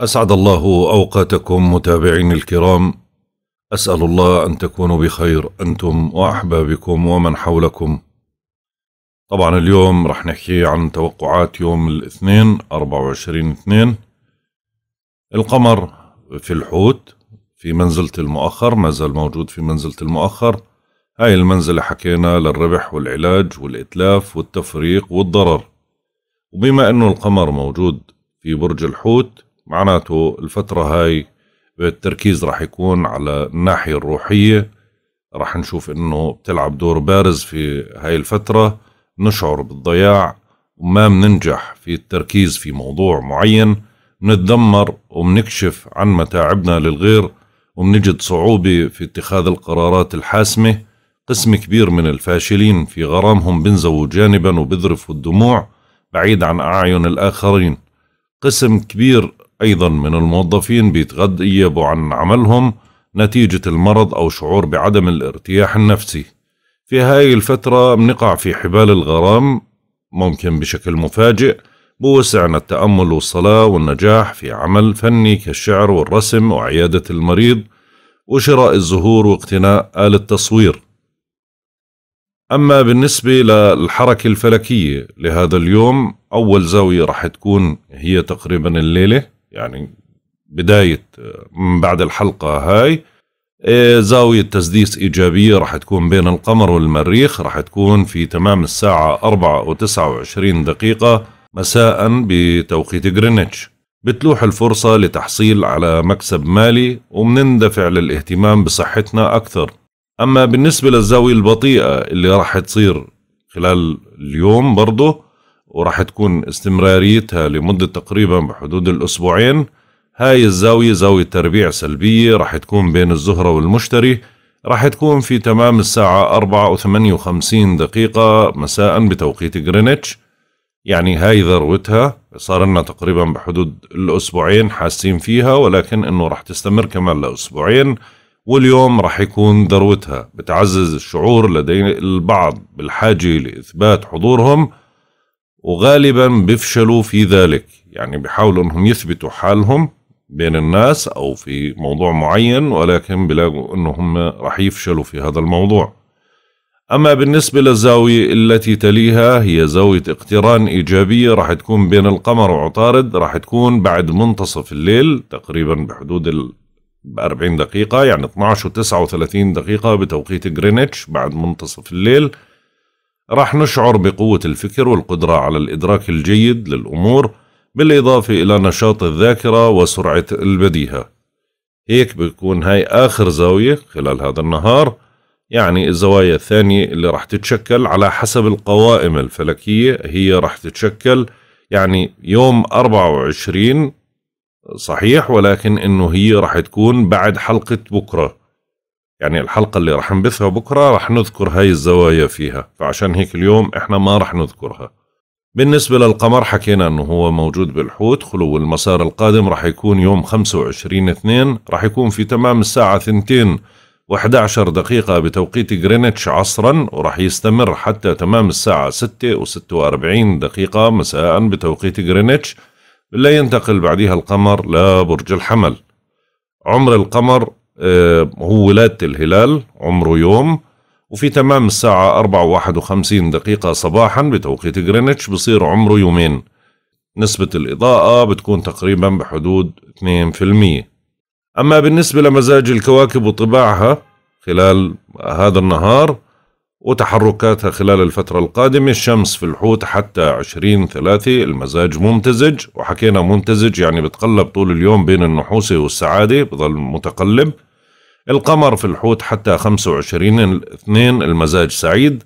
اسعد الله اوقاتكم متابعيني الكرام اسال الله ان تكونوا بخير انتم واحبابكم ومن حولكم طبعا اليوم رح نحكي عن توقعات يوم الاثنين 24 اثنين القمر في الحوت في منزلة المؤخر ما زال موجود في منزلة المؤخر هاي المنزلة حكينا للربح والعلاج والإتلاف والتفريق والضرر وبما أنه القمر موجود في برج الحوت معناته الفترة هاي التركيز راح يكون على الناحية الروحية راح نشوف انه بتلعب دور بارز في هاي الفترة نشعر بالضياع وما بننجح في التركيز في موضوع معين بنتدمر وبنكشف عن متاعبنا للغير وبنجد صعوبة في اتخاذ القرارات الحاسمة قسم كبير من الفاشلين في غرامهم بنزووا جانبا وبذرفوا الدموع بعيد عن أعين الآخرين قسم كبير أيضا من الموظفين بيتغيبوا عن عملهم نتيجة المرض أو شعور بعدم الارتياح النفسي في هاي الفترة بنقع في حبال الغرام ممكن بشكل مفاجئ بوسعنا التأمل والصلاة والنجاح في عمل فني كالشعر والرسم وعيادة المريض وشراء الزهور واقتناء آلة تصوير أما بالنسبة للحركة الفلكية لهذا اليوم أول زاوية راح تكون هي تقريبا الليلة يعني بداية آه، من بعد الحلقة هاي آه، زاوية تسديس إيجابية راح تكون بين القمر والمريخ راح تكون في تمام الساعة أربعة وتسعة وعشرين دقيقة مساء بتوقيت غرينتش بتلوح الفرصة لتحصيل على مكسب مالي ومنندفع للاهتمام بصحتنا أكثر أما بالنسبة للزاوية البطيئة اللي راح تصير خلال اليوم برضه وراح تكون استمراريتها لمدة تقريبا بحدود الأسبوعين هاي الزاوية زاوية تربيع سلبية راح تكون بين الزهرة والمشتري راح تكون في تمام الساعة 4 و58 دقيقة مساء بتوقيت غرينتش يعني هاي ذروتها صار لنا تقريبا بحدود الأسبوعين حاسين فيها ولكن أنه راح تستمر كمان لأسبوعين واليوم راح يكون ذروتها بتعزز الشعور لدي البعض بالحاجة لإثبات حضورهم وغالبا بيفشلوا في ذلك يعني بيحاولوا انهم يثبتوا حالهم بين الناس او في موضوع معين ولكن بيلاقوا انه هم راح يفشلوا في هذا الموضوع اما بالنسبة للزاوية التي تليها هي زاوية اقتران ايجابية راح تكون بين القمر وعطارد راح تكون بعد منتصف الليل تقريبا بحدود ال 40 دقيقة يعني 12 و 39 دقيقة بتوقيت جرينتش بعد منتصف الليل راح نشعر بقوة الفكر والقدرة على الإدراك الجيد للأمور بالإضافة إلى نشاط الذاكرة وسرعة البديهة هيك بيكون هاي آخر زاوية خلال هذا النهار يعني الزوايا الثانية اللي راح تتشكل على حسب القوائم الفلكية هي راح تتشكل يعني يوم 24 صحيح ولكن انه هي راح تكون بعد حلقة بكرة يعني الحلقة اللي راح نبثها بكرة راح نذكر هاي الزوايا فيها فعشان هيك اليوم احنا ما راح نذكرها بالنسبة للقمر حكينا انه هو موجود بالحوت خلو المسار القادم راح يكون يوم 25 اثنين راح يكون في تمام الساعة ثنتين و11 دقيقة بتوقيت جرينتش عصرا وراح يستمر حتى تمام الساعة 6 و46 دقيقة مساء بتوقيت جرينتش لا ينتقل بعدها القمر لبرج الحمل عمر القمر آه، هو ولادة الهلال عمره يوم وفي تمام الساعة 4 و51 دقيقة صباحا بتوقيت جرينتش بصير عمره يومين نسبة الإضاءة بتكون تقريبا بحدود 2% أما بالنسبة لمزاج الكواكب وطباعها خلال هذا النهار وتحركاتها خلال الفترة القادمة الشمس في الحوت حتى عشرين ثلاثة المزاج ممتزج وحكينا ممتزج يعني بتقلب طول اليوم بين النحوسة والسعادة بظل متقلب القمر في الحوت حتى 25 2 المزاج سعيد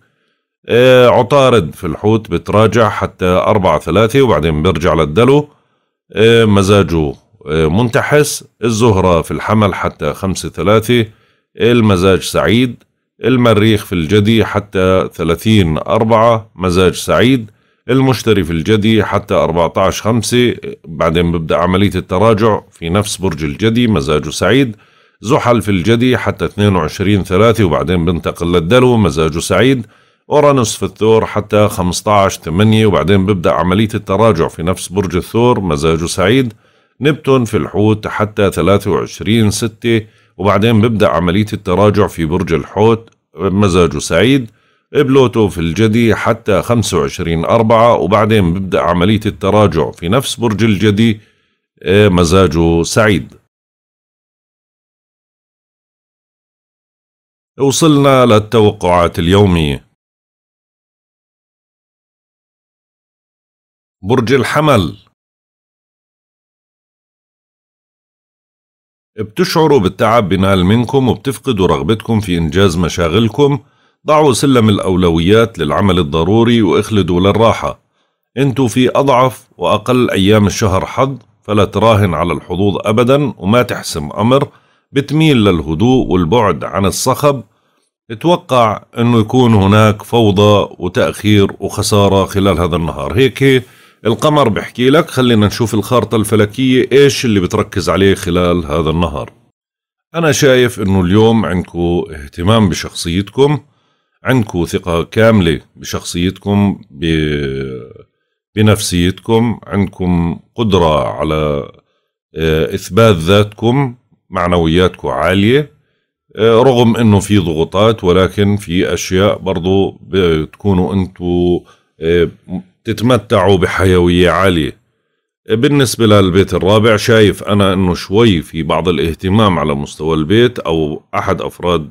آه، عطارد في الحوت بتراجع حتى 4 3 وبعدين بيرجع للدلو آه، مزاجه آه، منتحس الزهرة في الحمل حتى 5 3 المزاج سعيد المريخ في الجدي حتى 30 4 مزاج سعيد المشتري في الجدي حتى 14 5 بعدين ببدأ عملية التراجع في نفس برج الجدي مزاجه سعيد زحل في الجدي حتى 22 3 وبعدين بنتقل للدلو مزاجه سعيد أورانوس في الثور حتى 15 8 وبعدين ببدأ عملية التراجع في نفس برج الثور مزاجه سعيد نبتون في الحوت حتى 23 6 وبعدين ببدأ عملية التراجع في برج الحوت مزاجه سعيد بلوتو في الجدي حتى 25 4 وبعدين ببدأ عملية التراجع في نفس برج الجدي مزاجه سعيد وصلنا للتوقعات اليومية برج الحمل بتشعروا بالتعب بنال منكم وبتفقدوا رغبتكم في إنجاز مشاغلكم ضعوا سلم الأولويات للعمل الضروري واخلدوا للراحة انتوا في أضعف وأقل أيام الشهر حظ فلا تراهن على الحظوظ أبدا وما تحسم أمر بتميل للهدوء والبعد عن الصخب اتوقع انه يكون هناك فوضى وتاخير وخساره خلال هذا النهار هيك القمر بحكي لك خلينا نشوف الخارطه الفلكيه ايش اللي بتركز عليه خلال هذا النهار انا شايف انه اليوم عندكم اهتمام بشخصيتكم عندكم ثقه كامله بشخصيتكم ب... بنفسيتكم عندكم قدره على آه، اثبات ذاتكم معنوياتكم عاليه آه، رغم انه في ضغوطات ولكن في اشياء برضو بتكونوا انتوا آه، تتمتعوا بحيوية عالية آه، بالنسبة للبيت الرابع شايف أنا أنه شوي في بعض الاهتمام على مستوى البيت أو أحد أفراد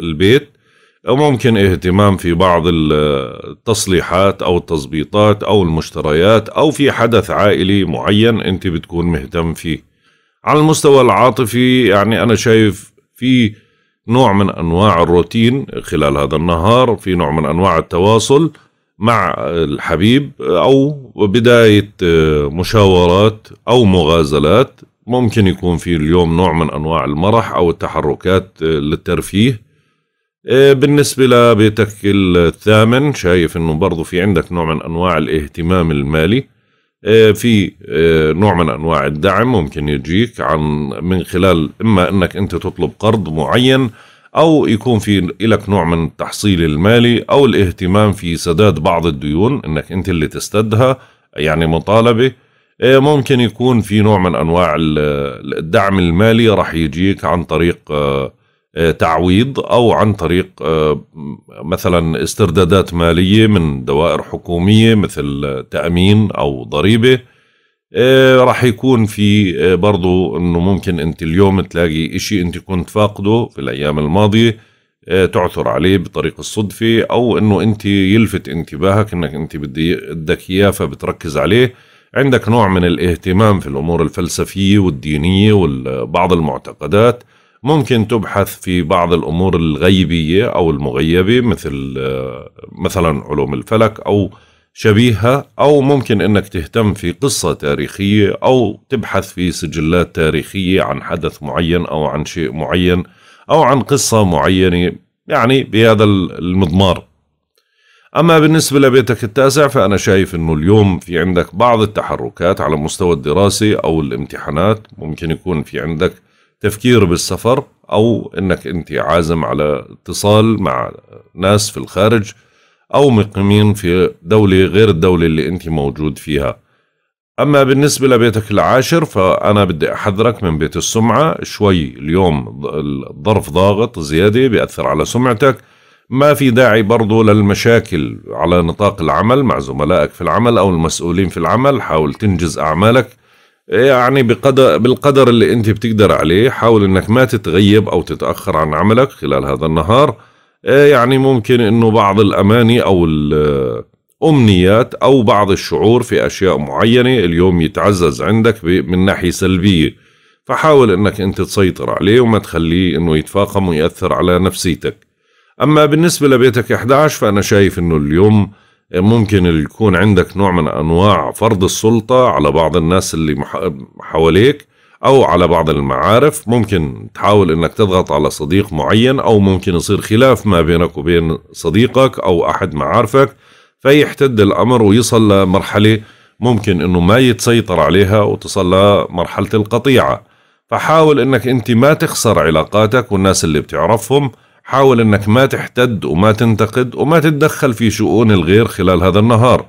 البيت أو ممكن اهتمام في بعض التصليحات أو التظبيطات أو المشتريات أو في حدث عائلي معين أنت بتكون مهتم فيه على المستوى العاطفي يعني أنا شايف في نوع من انواع الروتين خلال هذا النهار في نوع من انواع التواصل مع الحبيب او بدايه آه، مشاورات او مغازلات ممكن يكون في اليوم نوع من انواع المرح او التحركات آه، للترفيه آه، بالنسبة لبيتك الثامن شايف انه برضو في عندك نوع من انواع الاهتمام المالي آه، في آه، نوع من انواع الدعم ممكن يجيك عن من خلال اما انك انت تطلب قرض معين او يكون في لك نوع من التحصيل المالي او الاهتمام في سداد بعض الديون انك انت اللي تستدها يعني مطالبه آه، ممكن يكون في نوع من انواع الدعم المالي راح يجيك عن طريق آه، تعويض او عن طريق آه، مثلا استردادات ماليه من دوائر حكوميه مثل تامين او ضريبه آه، راح يكون في برضو انه ممكن انت اليوم تلاقي اشي انت كنت فاقده في الايام الماضيه تعثر عليه بطريق الصدفه او انه انت يلفت انتباهك انك انت بدك اياه فبتركز عليه عندك نوع من الاهتمام في الامور الفلسفيه والدينيه وبعض المعتقدات ممكن تبحث في بعض الأمور الغيبية أو المغيبة مثل آه، مثلا علوم الفلك أو شبيهها أو ممكن أنك تهتم في قصة تاريخية أو تبحث في سجلات تاريخية عن حدث معين أو عن شيء معين أو عن قصة معينة يعني بهذا المضمار أما بالنسبة لبيتك التاسع فأنا شايف أنه اليوم في عندك بعض التحركات على مستوى الدراسة أو الامتحانات ممكن يكون في عندك تفكير بالسفر او انك انت عازم على اتصال مع ناس في الخارج او مقيمين في دوله غير الدوله اللي انت موجود فيها اما بالنسبه لبيتك العاشر فانا بدي احذرك من بيت السمعه شوي اليوم الظرف ضاغط زياده بياثر على سمعتك ما في داعي برضو للمشاكل على نطاق العمل مع زملائك في العمل او المسؤولين في العمل حاول تنجز اعمالك إيه، يعني بقدر بالقدر اللي انت بتقدر عليه حاول انك ما تتغيب او تتاخر عن عملك خلال هذا النهار إيه، يعني ممكن انه بعض الاماني او الامنيات او بعض الشعور في اشياء معينه اليوم يتعزز عندك من ناحيه سلبيه فحاول انك انت تسيطر عليه وما تخليه انه يتفاقم ويأثر على نفسيتك اما بالنسبه لبيتك 11 فانا شايف انه اليوم ممكن يكون عندك نوع من انواع فرض السلطه على بعض الناس اللي حواليك او على بعض المعارف ممكن تحاول انك تضغط على صديق معين او ممكن يصير خلاف ما بينك وبين صديقك او احد معارفك فيحتد الامر ويصل لمرحله ممكن انه ما يتسيطر عليها وتصل لمرحله القطيعه فحاول انك انت ما تخسر علاقاتك والناس اللي بتعرفهم حاول انك ما تحتد وما تنتقد وما تتدخل في شؤون الغير خلال هذا النهار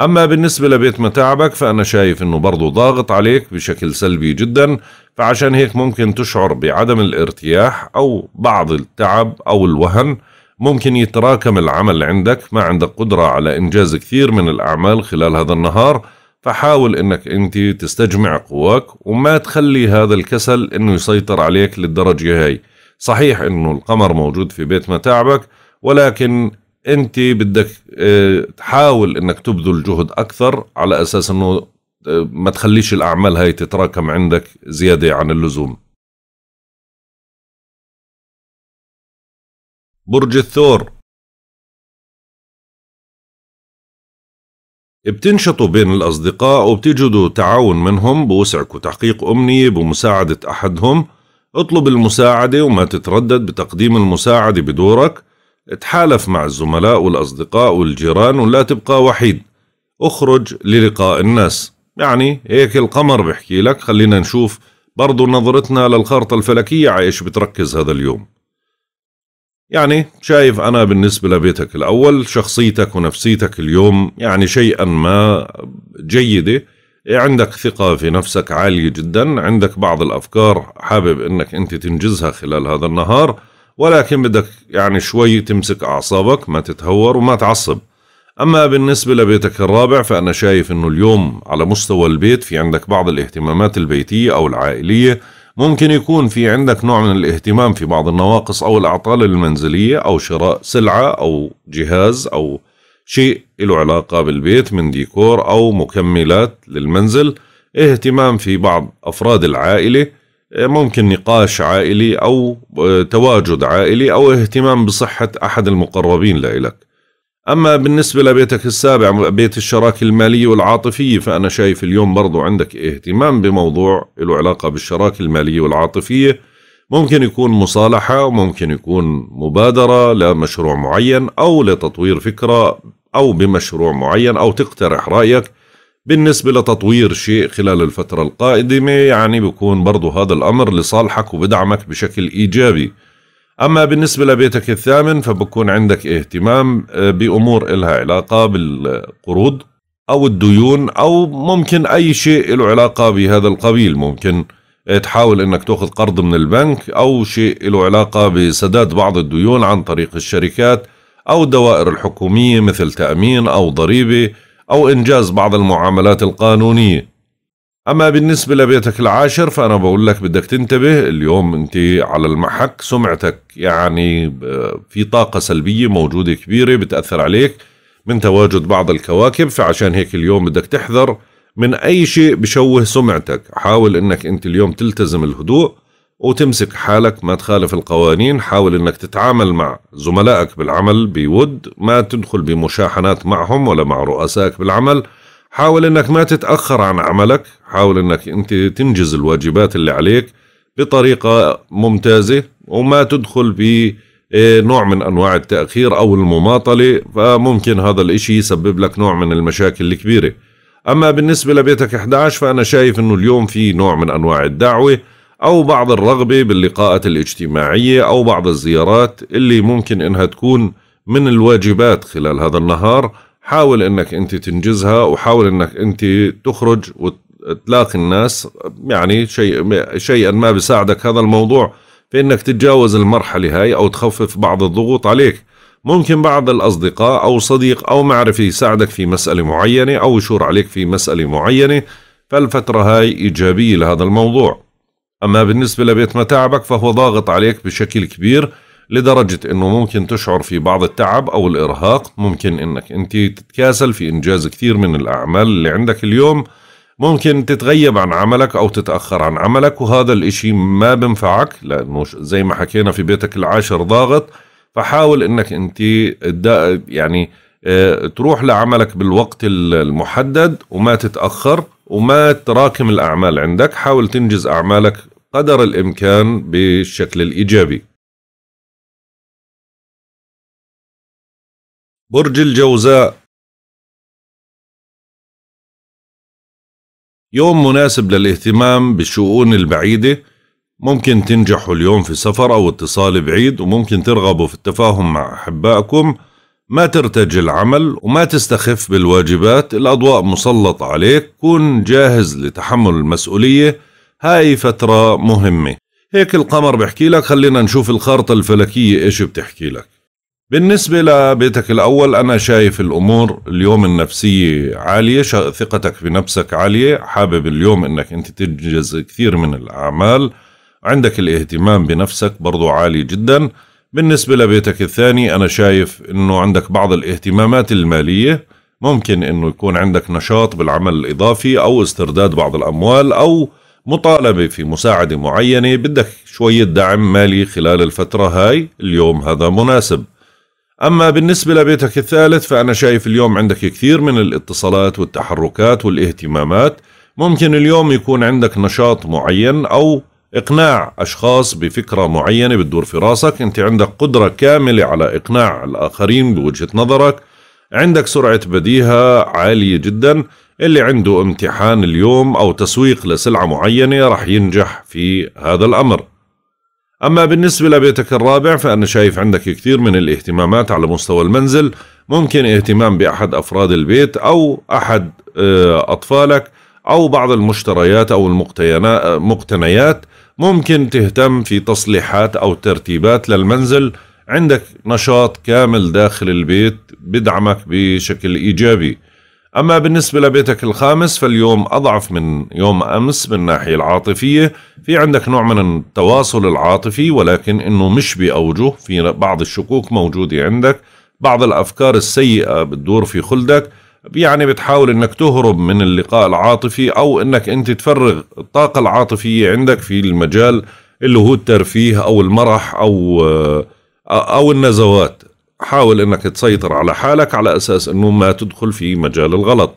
اما بالنسبة لبيت متاعبك فانا شايف انه برضو ضاغط عليك بشكل سلبي جدا فعشان هيك ممكن تشعر بعدم الارتياح او بعض التعب او الوهن ممكن يتراكم العمل عندك ما عندك قدرة على انجاز كثير من الاعمال خلال هذا النهار فحاول انك انت تستجمع قواك وما تخلي هذا الكسل انه يسيطر عليك للدرجة هاي صحيح انه القمر موجود في بيت متاعبك ولكن انت بدك آه، تحاول انك تبذل جهد اكثر على اساس انه آه، ما تخليش الاعمال هاي تتراكم عندك زياده عن اللزوم برج الثور بتنشطوا بين الأصدقاء وبتجدوا تعاون منهم بوسعكم تحقيق أمنية بمساعدة أحدهم اطلب المساعدة وما تتردد بتقديم المساعدة بدورك تحالف مع الزملاء والأصدقاء والجيران ولا تبقى وحيد اخرج للقاء الناس يعني هيك القمر بحكي لك خلينا نشوف برضو نظرتنا للخارطة الفلكية عايش بتركز هذا اليوم يعني شايف أنا بالنسبة لبيتك الأول شخصيتك ونفسيتك اليوم يعني شيئا ما جيدة إيه، عندك ثقة في نفسك عالية جدا عندك بعض الأفكار حابب أنك أنت تنجزها خلال هذا النهار ولكن بدك يعني شوي تمسك أعصابك ما تتهور وما تعصب أما بالنسبة لبيتك الرابع فأنا شايف أنه اليوم على مستوى البيت في عندك بعض الاهتمامات البيتية أو العائلية ممكن يكون في عندك نوع من الاهتمام في بعض النواقص أو الأعطال المنزلية أو شراء سلعة أو جهاز أو شيء له علاقة بالبيت من ديكور أو مكملات للمنزل اهتمام في بعض أفراد العائلة ممكن نقاش عائلي أو آه، تواجد عائلي أو اهتمام بصحة أحد المقربين لإلك أما بالنسبة لبيتك السابع بيت الشراكة المالية والعاطفية فأنا شايف اليوم برضو عندك اهتمام بموضوع له علاقة بالشراكة المالية والعاطفية ممكن يكون مصالحة وممكن يكون مبادرة لمشروع معين أو لتطوير فكرة أو بمشروع معين أو تقترح رأيك بالنسبة لتطوير شيء خلال الفترة القادمة يعني بكون برضه هذا الأمر لصالحك وبدعمك بشكل إيجابي أما بالنسبة لبيتك الثامن فبكون عندك اهتمام آه، بأمور إلها علاقة بالقروض أو الديون أو ممكن أي شيء له علاقة بهذا القبيل ممكن آه، تحاول انك تاخذ قرض من البنك او شيء له علاقه بسداد بعض الديون عن طريق الشركات أو الدوائر الحكومية مثل تأمين أو ضريبة أو إنجاز بعض المعاملات القانونية أما بالنسبة لبيتك العاشر فأنا بقول لك بدك تنتبه اليوم أنت على المحك سمعتك يعني في طاقة سلبية موجودة كبيرة بتأثر عليك من تواجد بعض الكواكب فعشان هيك اليوم بدك تحذر من أي شيء بشوه سمعتك حاول أنك أنت اليوم تلتزم الهدوء وتمسك حالك ما تخالف القوانين حاول انك تتعامل مع زملائك بالعمل بود ما تدخل بمشاحنات معهم ولا مع رؤسائك بالعمل حاول انك ما تتأخر عن عملك حاول انك انت تنجز الواجبات اللي عليك بطريقة ممتازة وما تدخل ب إيه، نوع من انواع التأخير او المماطلة فممكن هذا الاشي يسبب لك نوع من المشاكل الكبيرة اما بالنسبة لبيتك 11 فانا شايف انه اليوم في نوع من انواع الدعوة أو بعض الرغبة باللقاءات الاجتماعية أو بعض الزيارات اللي ممكن إنها تكون من الواجبات خلال هذا النهار حاول إنك أنت تنجزها وحاول إنك أنت تخرج وتلاقي الناس يعني شيء شيئا ما بيساعدك هذا الموضوع في إنك تتجاوز المرحلة هاي أو تخفف بعض الضغوط عليك ممكن بعض الأصدقاء أو صديق أو معرفة يساعدك في مسألة معينة أو يشور عليك في مسألة معينة فالفترة هاي إيجابية لهذا الموضوع أما بالنسبة لبيت متاعبك فهو ضاغط عليك بشكل كبير لدرجة أنه ممكن تشعر في بعض التعب أو الإرهاق ممكن أنك أنت تتكاسل في إنجاز كثير من الأعمال اللي عندك اليوم ممكن تتغيب عن عملك أو تتأخر عن عملك وهذا الإشي ما بنفعك لأنه زي ما حكينا في بيتك العاشر ضاغط فحاول أنك أنت يعني آه، تروح لعملك بالوقت المحدد وما تتأخر وما تراكم الأعمال عندك حاول تنجز أعمالك قدر الإمكان بالشكل الإيجابي برج الجوزاء يوم مناسب للاهتمام بالشؤون البعيدة ممكن تنجحوا اليوم في سفر أو اتصال بعيد وممكن ترغبوا في التفاهم مع أحبائكم ما ترتج العمل وما تستخف بالواجبات الأضواء مسلطة عليك كن جاهز لتحمل المسؤولية هاي فترة مهمة هيك القمر بحكي لك خلينا نشوف الخارطة الفلكية إيش بتحكي لك بالنسبة لبيتك الأول أنا شايف الأمور اليوم النفسية عالية ثقتك بنفسك عالية حابب اليوم أنك أنت تنجز كثير من الأعمال عندك الاهتمام بنفسك برضو عالي جداً بالنسبة لبيتك الثاني أنا شايف أنه عندك بعض الاهتمامات المالية ممكن أنه يكون عندك نشاط بالعمل الإضافي أو استرداد بعض الأموال أو مطالبة في مساعدة معينة بدك شوية دعم مالي خلال الفترة هاي اليوم هذا مناسب أما بالنسبة لبيتك الثالث فأنا شايف اليوم عندك كثير من الاتصالات والتحركات والاهتمامات ممكن اليوم يكون عندك نشاط معين أو إقناع أشخاص بفكرة معينة بتدور في راسك أنت عندك قدرة كاملة على إقناع الآخرين بوجهة نظرك عندك سرعة بديهة عالية جدا اللي عنده امتحان اليوم أو تسويق لسلعة معينة راح ينجح في هذا الأمر أما بالنسبة لبيتك الرابع فأنا شايف عندك كثير من الاهتمامات على مستوى المنزل ممكن اهتمام بأحد أفراد البيت أو أحد آه، أطفالك أو بعض المشتريات أو المقتنيات آه، ممكن تهتم في تصليحات أو ترتيبات للمنزل عندك نشاط كامل داخل البيت بدعمك بشكل إيجابي أما بالنسبة لبيتك الخامس فاليوم أضعف من يوم أمس من الناحية العاطفية في عندك نوع من التواصل العاطفي ولكن أنه مش بأوجه في بعض الشكوك موجودة عندك بعض الأفكار السيئة بتدور في خلدك يعني بتحاول انك تهرب من اللقاء العاطفي او انك انت تفرغ الطاقة العاطفية عندك في المجال اللي هو الترفيه او المرح او آه، او النزوات حاول انك تسيطر على حالك على اساس انه ما تدخل في مجال الغلط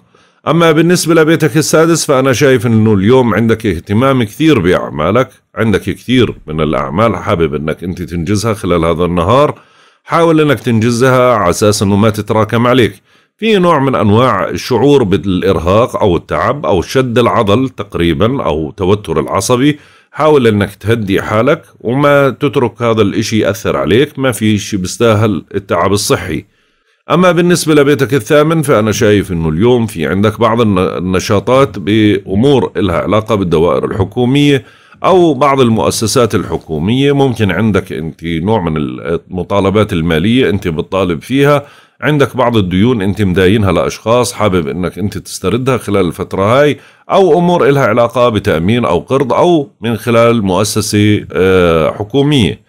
اما بالنسبة لبيتك السادس فانا شايف انه اليوم عندك اهتمام كثير باعمالك عندك كثير من الاعمال حابب انك انت تنجزها خلال هذا النهار حاول انك تنجزها على اساس انه ما تتراكم عليك في نوع من أنواع الشعور بالإرهاق أو التعب أو شد العضل تقريبا أو توتر العصبي حاول أنك تهدي حالك وما تترك هذا الإشي يأثر عليك ما في شيء بيستاهل التعب الصحي أما بالنسبة لبيتك الثامن فأنا شايف أنه اليوم في عندك بعض النشاطات بأمور إلها علاقة بالدوائر الحكومية أو بعض المؤسسات الحكومية ممكن عندك أنت نوع من المطالبات المالية أنت بتطالب فيها عندك بعض الديون انت مداينها لاشخاص حابب انك انت تستردها خلال الفتره هاي او امور إلها علاقه بتامين او قرض او من خلال مؤسسه آه، حكوميه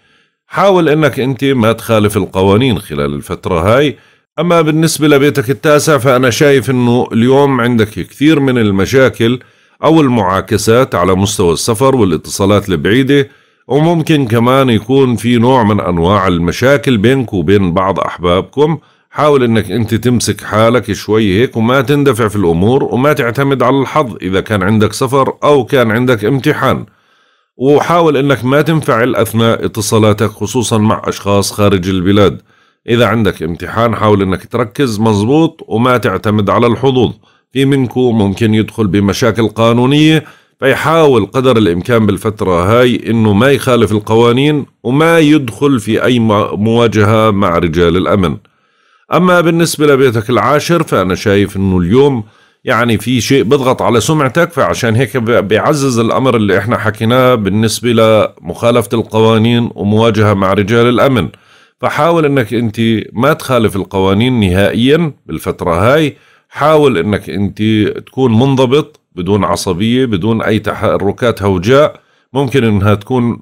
حاول انك انت ما تخالف القوانين خلال الفتره هاي اما بالنسبه لبيتك التاسع فانا شايف انه اليوم عندك كثير من المشاكل او المعاكسات على مستوى السفر والاتصالات البعيده وممكن كمان يكون في نوع من انواع المشاكل بينك وبين بعض احبابكم حاول انك انت تمسك حالك شوي هيك وما تندفع في الامور وما تعتمد على الحظ اذا كان عندك سفر او كان عندك امتحان وحاول انك ما تنفعل اثناء اتصالاتك خصوصا مع اشخاص خارج البلاد اذا عندك امتحان حاول انك تركز مزبوط وما تعتمد على الحظوظ في منكم ممكن يدخل بمشاكل قانونية فيحاول قدر الامكان بالفترة هاي انه ما يخالف القوانين وما يدخل في اي مواجهة مع رجال الامن أما بالنسبة لبيتك العاشر فأنا شايف إنه اليوم يعني في شيء بضغط على سمعتك فعشان هيك بيعزز الأمر اللي إحنا حكيناه بالنسبة لمخالفة القوانين ومواجهة مع رجال الأمن فحاول إنك أنت ما تخالف القوانين نهائيا بالفترة هاي حاول إنك أنت تكون منضبط بدون عصبية بدون أي تحركات هوجاء ممكن إنها تكون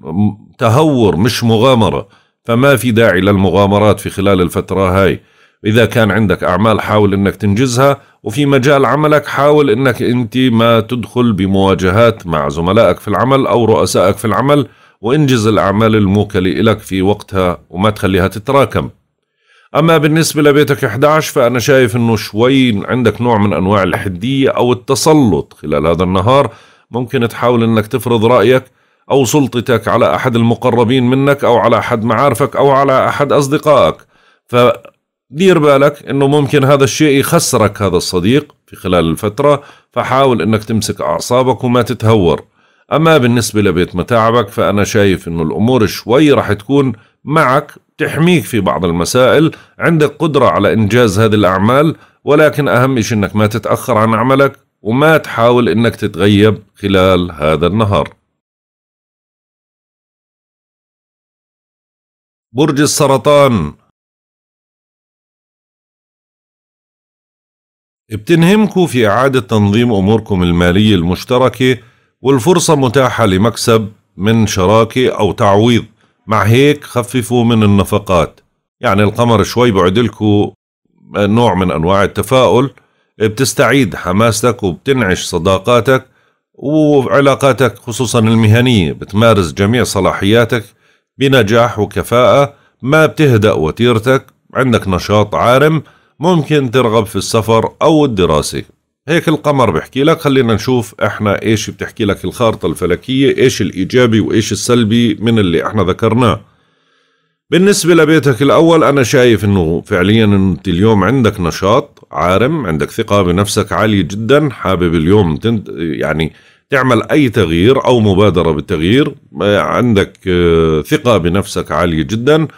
تهور مش مغامرة فما في داعي للمغامرات في خلال الفترة هاي إذا كان عندك أعمال حاول أنك تنجزها وفي مجال عملك حاول أنك أنت ما تدخل بمواجهات مع زملائك في العمل أو رؤسائك في العمل وانجز الأعمال الموكلة لك في وقتها وما تخليها تتراكم أما بالنسبة لبيتك 11 فأنا شايف أنه شوي عندك نوع من أنواع الحدية أو التسلط خلال هذا النهار ممكن تحاول أنك تفرض رأيك أو سلطتك على أحد المقربين منك أو على أحد معارفك أو على أحد أصدقائك ف دير بالك انه ممكن هذا الشيء يخسرك هذا الصديق في خلال الفترة فحاول انك تمسك اعصابك وما تتهور اما بالنسبة لبيت متاعبك فانا شايف انه الامور شوي راح تكون معك تحميك في بعض المسائل عندك قدرة على انجاز هذه الاعمال ولكن اهم شيء انك ما تتأخر عن عملك وما تحاول انك تتغيب خلال هذا النهار برج السرطان بتنهمكم في إعادة تنظيم أموركم المالية المشتركة والفرصة متاحة لمكسب من شراكة أو تعويض مع هيك خففوا من النفقات يعني القمر شوي بعدلكوا نوع من أنواع التفاؤل بتستعيد حماستك وبتنعش صداقاتك وعلاقاتك خصوصا المهنية بتمارس جميع صلاحياتك بنجاح وكفاءة ما بتهدأ وتيرتك عندك نشاط عارم ممكن ترغب في السفر أو الدراسة هيك القمر بحكي لك خلينا نشوف احنا ايش بتحكي لك الخارطة الفلكية ايش الايجابي وايش السلبي من اللي احنا ذكرناه بالنسبة لبيتك الأول أنا شايف أنه فعليا أنت اليوم عندك نشاط عارم عندك ثقة بنفسك عالية جدا حابب اليوم تند يعني تعمل أي تغيير أو مبادرة بالتغيير عندك آه، ثقة بنفسك عالية جدا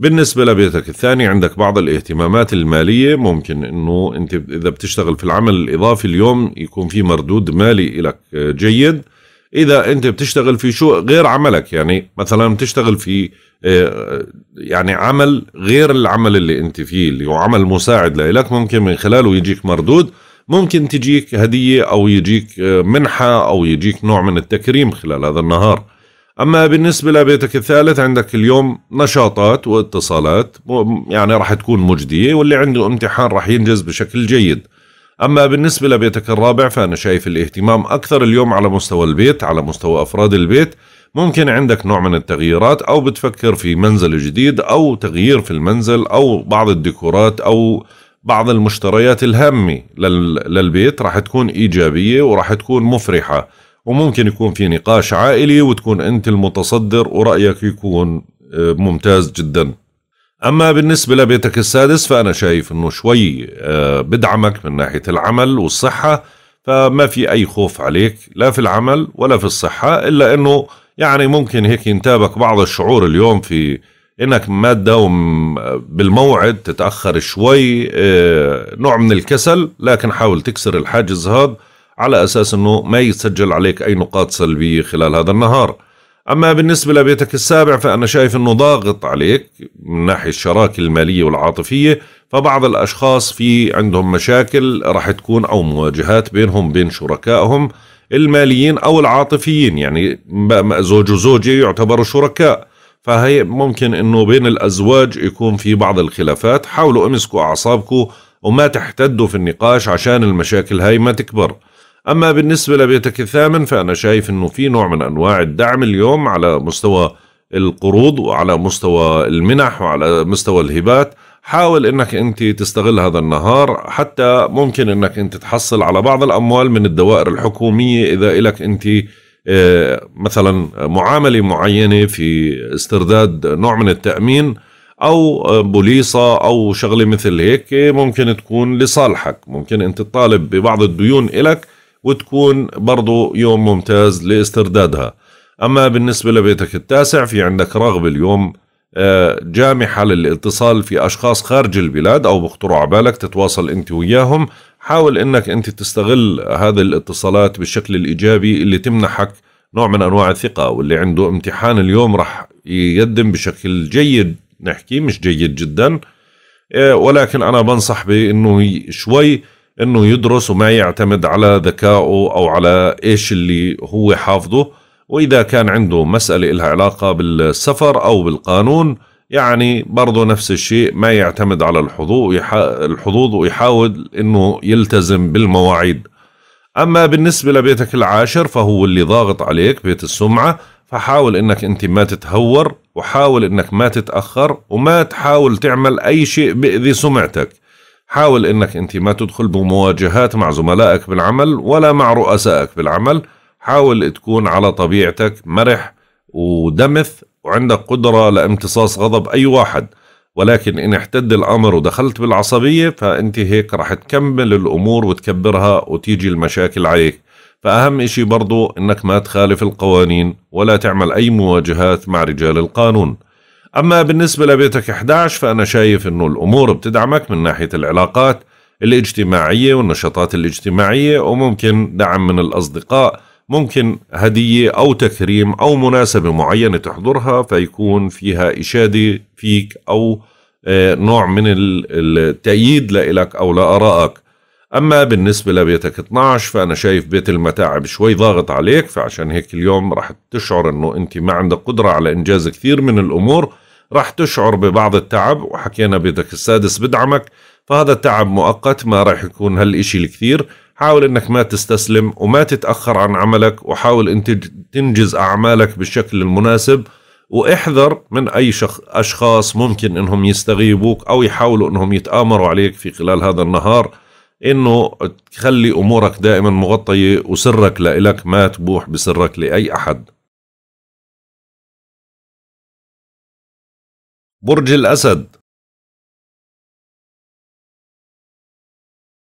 بالنسبة لبيتك الثاني عندك بعض الاهتمامات المالية ممكن انه انت اذا بتشتغل في العمل الاضافي اليوم يكون في مردود مالي لك آه، جيد اذا انت بتشتغل في شو غير عملك يعني مثلا بتشتغل في آه، يعني عمل غير العمل اللي انت فيه اللي هو عمل مساعد لإلك ممكن من خلاله يجيك مردود ممكن تجيك هدية او يجيك آه، منحة او يجيك نوع من التكريم خلال هذا النهار أما بالنسبة لبيتك الثالث عندك اليوم نشاطات واتصالات يعني راح تكون مجدية واللي عنده امتحان راح ينجز بشكل جيد أما بالنسبة لبيتك الرابع فأنا شايف الاهتمام أكثر اليوم على مستوى البيت على مستوى أفراد البيت ممكن عندك نوع من التغييرات أو بتفكر في منزل جديد أو تغيير في المنزل أو بعض الديكورات أو بعض المشتريات الهامة للبيت راح تكون إيجابية وراح تكون مفرحة وممكن يكون في نقاش عائلي وتكون أنت المتصدر ورأيك يكون آه، ممتاز جدا أما بالنسبة لبيتك السادس فأنا شايف أنه شوي آه، بدعمك من ناحية العمل والصحة فما في أي خوف عليك لا في العمل ولا في الصحة إلا أنه يعني ممكن هيك ينتابك بعض الشعور اليوم في انك ما تداوم بالموعد تتاخر شوي آه، نوع من الكسل لكن حاول تكسر الحاجز هذا على أساس أنه ما يتسجل عليك أي نقاط سلبية خلال هذا النهار أما بالنسبة لبيتك السابع فأنا شايف أنه ضاغط عليك من ناحية الشراكة المالية والعاطفية فبعض الأشخاص في عندهم مشاكل راح تكون أو مواجهات بينهم بين شركائهم الماليين أو العاطفيين يعني زوج وزوجة يعتبروا شركاء فهي ممكن أنه بين الأزواج يكون في بعض الخلافات حاولوا امسكوا أعصابكم وما تحتدوا في النقاش عشان المشاكل هاي ما تكبر أما بالنسبة لبيتك الثامن فأنا شايف أنه في نوع من أنواع الدعم اليوم على مستوى القروض وعلى مستوى المنح وعلى مستوى الهبات حاول انك انت تستغل هذا النهار حتى ممكن انك انت تحصل على بعض الاموال من الدوائر الحكوميه اذا الك انت آه، مثلا معامله معينه في استرداد نوع من التامين او بوليصه او شغله مثل هيك ممكن تكون لصالحك ممكن انت تطالب ببعض الديون الك وتكون برضو يوم ممتاز لاستردادها أما بالنسبة لبيتك التاسع في عندك رغبة اليوم آه، جامحة للاتصال في أشخاص خارج البلاد أو بخطروا على بالك تتواصل أنت وياهم حاول أنك أنت تستغل هذه الاتصالات بالشكل الإيجابي اللي تمنحك نوع من أنواع الثقة واللي عنده امتحان اليوم راح يقدم بشكل جيد نحكي مش جيد جدا آه، ولكن أنا بنصح بأنه شوي انه يدرس وما يعتمد على ذكائه او على ايش اللي هو حافظه واذا كان عنده مساله لها علاقه بالسفر او بالقانون يعني برضه نفس الشيء ما يعتمد على الحظوظ الحظوظ ويحاول انه يلتزم بالمواعيد اما بالنسبه لبيتك العاشر فهو اللي ضاغط عليك بيت السمعه فحاول انك انت ما تتهور وحاول انك ما تتاخر وما تحاول تعمل اي شيء بيأذي سمعتك حاول انك انت ما تدخل بمواجهات مع زملائك بالعمل ولا مع رؤسائك بالعمل حاول تكون على طبيعتك مرح ودمث وعندك قدرة لامتصاص غضب أي واحد ولكن إن احتد الأمر ودخلت بالعصبية فأنت هيك رح تكمل الأمور وتكبرها وتيجي المشاكل عليك فأهم إشي برضو إنك ما تخالف القوانين ولا تعمل أي مواجهات مع رجال القانون أما بالنسبة لبيتك 11 فأنا شايف أنه الأمور بتدعمك من ناحية العلاقات الاجتماعية والنشاطات الاجتماعية وممكن دعم من الأصدقاء ممكن هدية أو تكريم أو مناسبة معينة تحضرها فيكون فيها إشادة فيك أو آه، نوع من التأييد لإلك أو لآرائك أما بالنسبة لبيتك 12 فأنا شايف بيت المتاعب شوي ضاغط عليك فعشان هيك اليوم راح تشعر أنه أنت ما عندك قدرة على إنجاز كثير من الأمور راح تشعر ببعض التعب وحكينا بيتك السادس بدعمك فهذا التعب مؤقت ما راح يكون هالإشي الكثير حاول أنك ما تستسلم وما تتأخر عن عملك وحاول أنت تنجز أعمالك بالشكل المناسب واحذر من أي شخ... أشخاص ممكن أنهم يستغيبوك أو يحاولوا أنهم يتآمروا عليك في خلال هذا النهار انه تخلي امورك دائما مغطيه وسرك لإلك ما تبوح بسرك لاي احد برج الاسد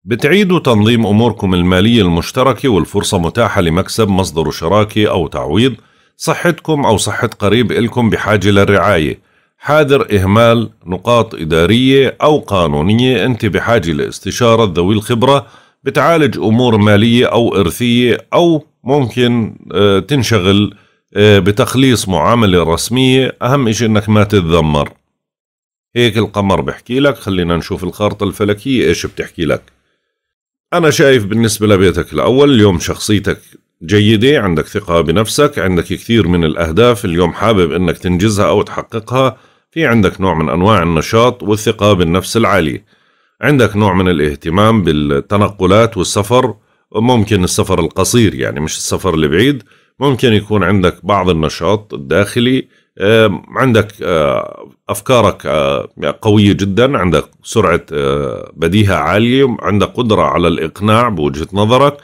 بتعيدوا تنظيم اموركم الماليه المشتركه والفرصه متاحه لمكسب مصدر شراكه او تعويض صحتكم او صحه قريب إلكم بحاجه للرعايه حاذر إهمال نقاط إدارية أو قانونية أنت بحاجة لاستشارة ذوي الخبرة بتعالج أمور مالية أو إرثية أو ممكن آه، تنشغل آه، بتخليص معاملة رسمية أهم إشي أنك ما تتذمر هيك القمر بحكي لك خلينا نشوف الخارطة الفلكية إيش بتحكي لك أنا شايف بالنسبة لبيتك الأول اليوم شخصيتك جيدة عندك ثقة بنفسك عندك كثير من الأهداف اليوم حابب أنك تنجزها أو تحققها في عندك نوع من أنواع النشاط والثقة بالنفس العالية عندك نوع من الاهتمام بالتنقلات والسفر ممكن السفر القصير يعني مش السفر البعيد ممكن يكون عندك بعض النشاط الداخلي عندك آه، أفكارك آه، يعني قوية جدا عندك سرعة آه، بديهة عالية عندك قدرة على الإقناع بوجهة نظرك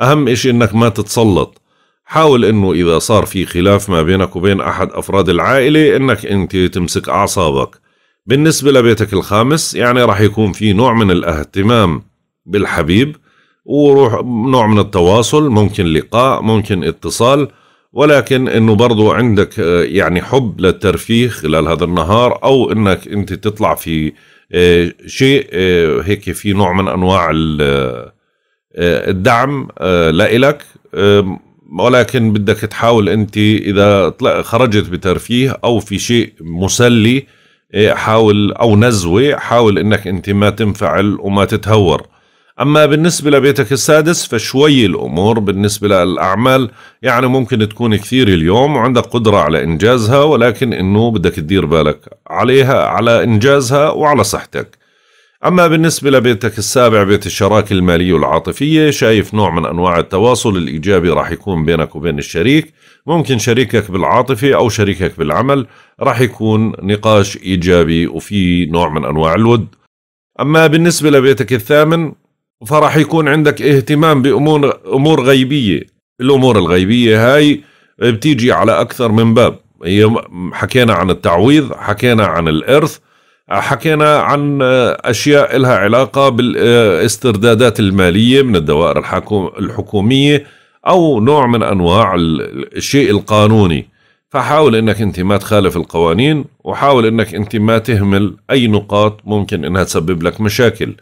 أهم إشي أنك ما تتسلط حاول انه اذا صار في خلاف ما بينك وبين احد افراد العائله انك انت تمسك اعصابك بالنسبه لبيتك الخامس يعني راح يكون في نوع من الاهتمام بالحبيب وروح نوع من التواصل ممكن لقاء ممكن اتصال ولكن انه برضو عندك آه، يعني حب للترفيه خلال هذا النهار او انك انت تطلع في آه، شيء آه، هيك في نوع من انواع الدعم لإلك ولكن بدك تحاول انت اذا خرجت بترفيه او في شيء مسلي إيه، حاول او نزوه حاول انك انت ما تنفعل وما تتهور اما بالنسبه لبيتك السادس فشوي الامور بالنسبه للاعمال يعني ممكن تكون كثير اليوم وعندك قدره على انجازها ولكن انه بدك تدير بالك عليها على انجازها وعلى صحتك أما بالنسبة لبيتك السابع بيت الشراكة المالية والعاطفية شايف نوع من أنواع التواصل الإيجابي راح يكون بينك وبين الشريك ممكن شريكك بالعاطفة أو شريكك بالعمل راح يكون نقاش إيجابي وفي نوع من أنواع الود أما بالنسبة لبيتك الثامن فراح يكون عندك اهتمام بأمور أمور غيبية الأمور الغيبية هاي بتيجي على أكثر من باب هي حكينا عن التعويض حكينا عن الإرث حكينا عن أشياء لها علاقة بالاستردادات المالية من الدوائر الحكومية أو نوع من أنواع الشيء القانوني فحاول أنك أنت ما تخالف القوانين وحاول أنك أنت ما تهمل أي نقاط ممكن أنها تسبب لك مشاكل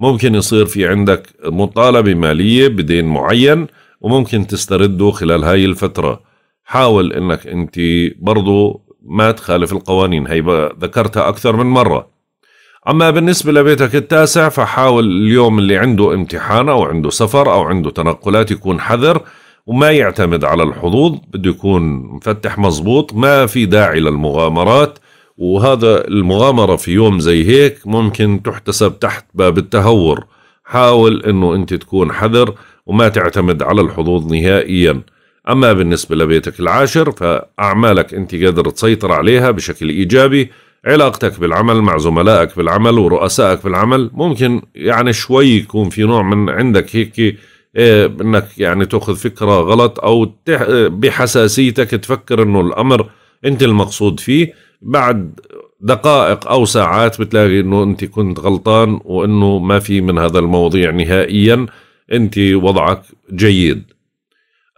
ممكن يصير في عندك مطالبة مالية بدين معين وممكن تسترده خلال هاي الفترة حاول أنك أنت برضو ما تخالف القوانين هي ذكرتها أكثر من مرة أما بالنسبة لبيتك التاسع فحاول اليوم اللي عنده امتحان أو عنده سفر أو عنده تنقلات يكون حذر وما يعتمد على الحظوظ بده يكون مفتح مزبوط ما في داعي للمغامرات وهذا المغامرة في يوم زي هيك ممكن تحتسب تحت باب التهور حاول انه انت تكون حذر وما تعتمد على الحظوظ نهائياً أما بالنسبة لبيتك العاشر فأعمالك أنت قادر تسيطر عليها بشكل إيجابي علاقتك بالعمل مع زملائك بالعمل ورؤسائك بالعمل ممكن يعني شوي يكون في نوع من عندك هيك إيه، انك يعني تاخذ فكره غلط او بحساسيتك تفكر انه الامر انت المقصود فيه بعد دقائق او ساعات بتلاقي انه انت كنت غلطان وانه ما في من هذا المواضيع نهائيا انت وضعك جيد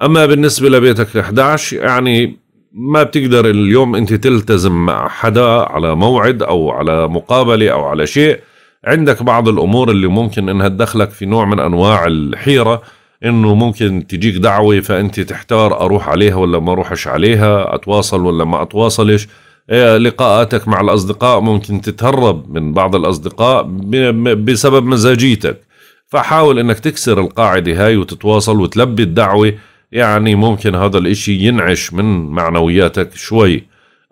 أما بالنسبة لبيتك 11 يعني ما بتقدر اليوم أنت تلتزم مع حدا على موعد أو على مقابلة أو على شيء عندك بعض الأمور اللي ممكن أنها تدخلك في نوع من أنواع الحيرة انه ممكن تجيك دعوه فانت تحتار اروح عليها ولا ما اروحش عليها اتواصل ولا ما اتواصلش إيه، لقاءاتك مع الاصدقاء ممكن تتهرب من بعض الاصدقاء بسبب مزاجيتك فحاول انك تكسر القاعده هاي وتتواصل وتلبي الدعوه يعني ممكن هذا الاشي ينعش من معنوياتك شوي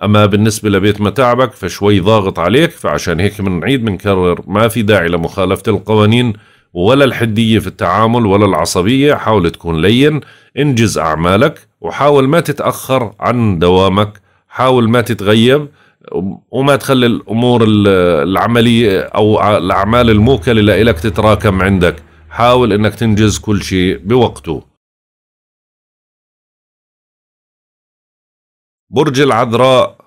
اما بالنسبة لبيت متاعبك فشوي ضاغط عليك فعشان هيك بنعيد بنكرر ما في داعي لمخالفة القوانين ولا الحدية في التعامل ولا العصبية حاول تكون لين انجز أعمالك وحاول ما تتأخر عن دوامك حاول ما تتغيب وما تخلي الأمور العملية أو الأعمال الموكلة لك تتراكم عندك حاول أنك تنجز كل شيء بوقته برج العذراء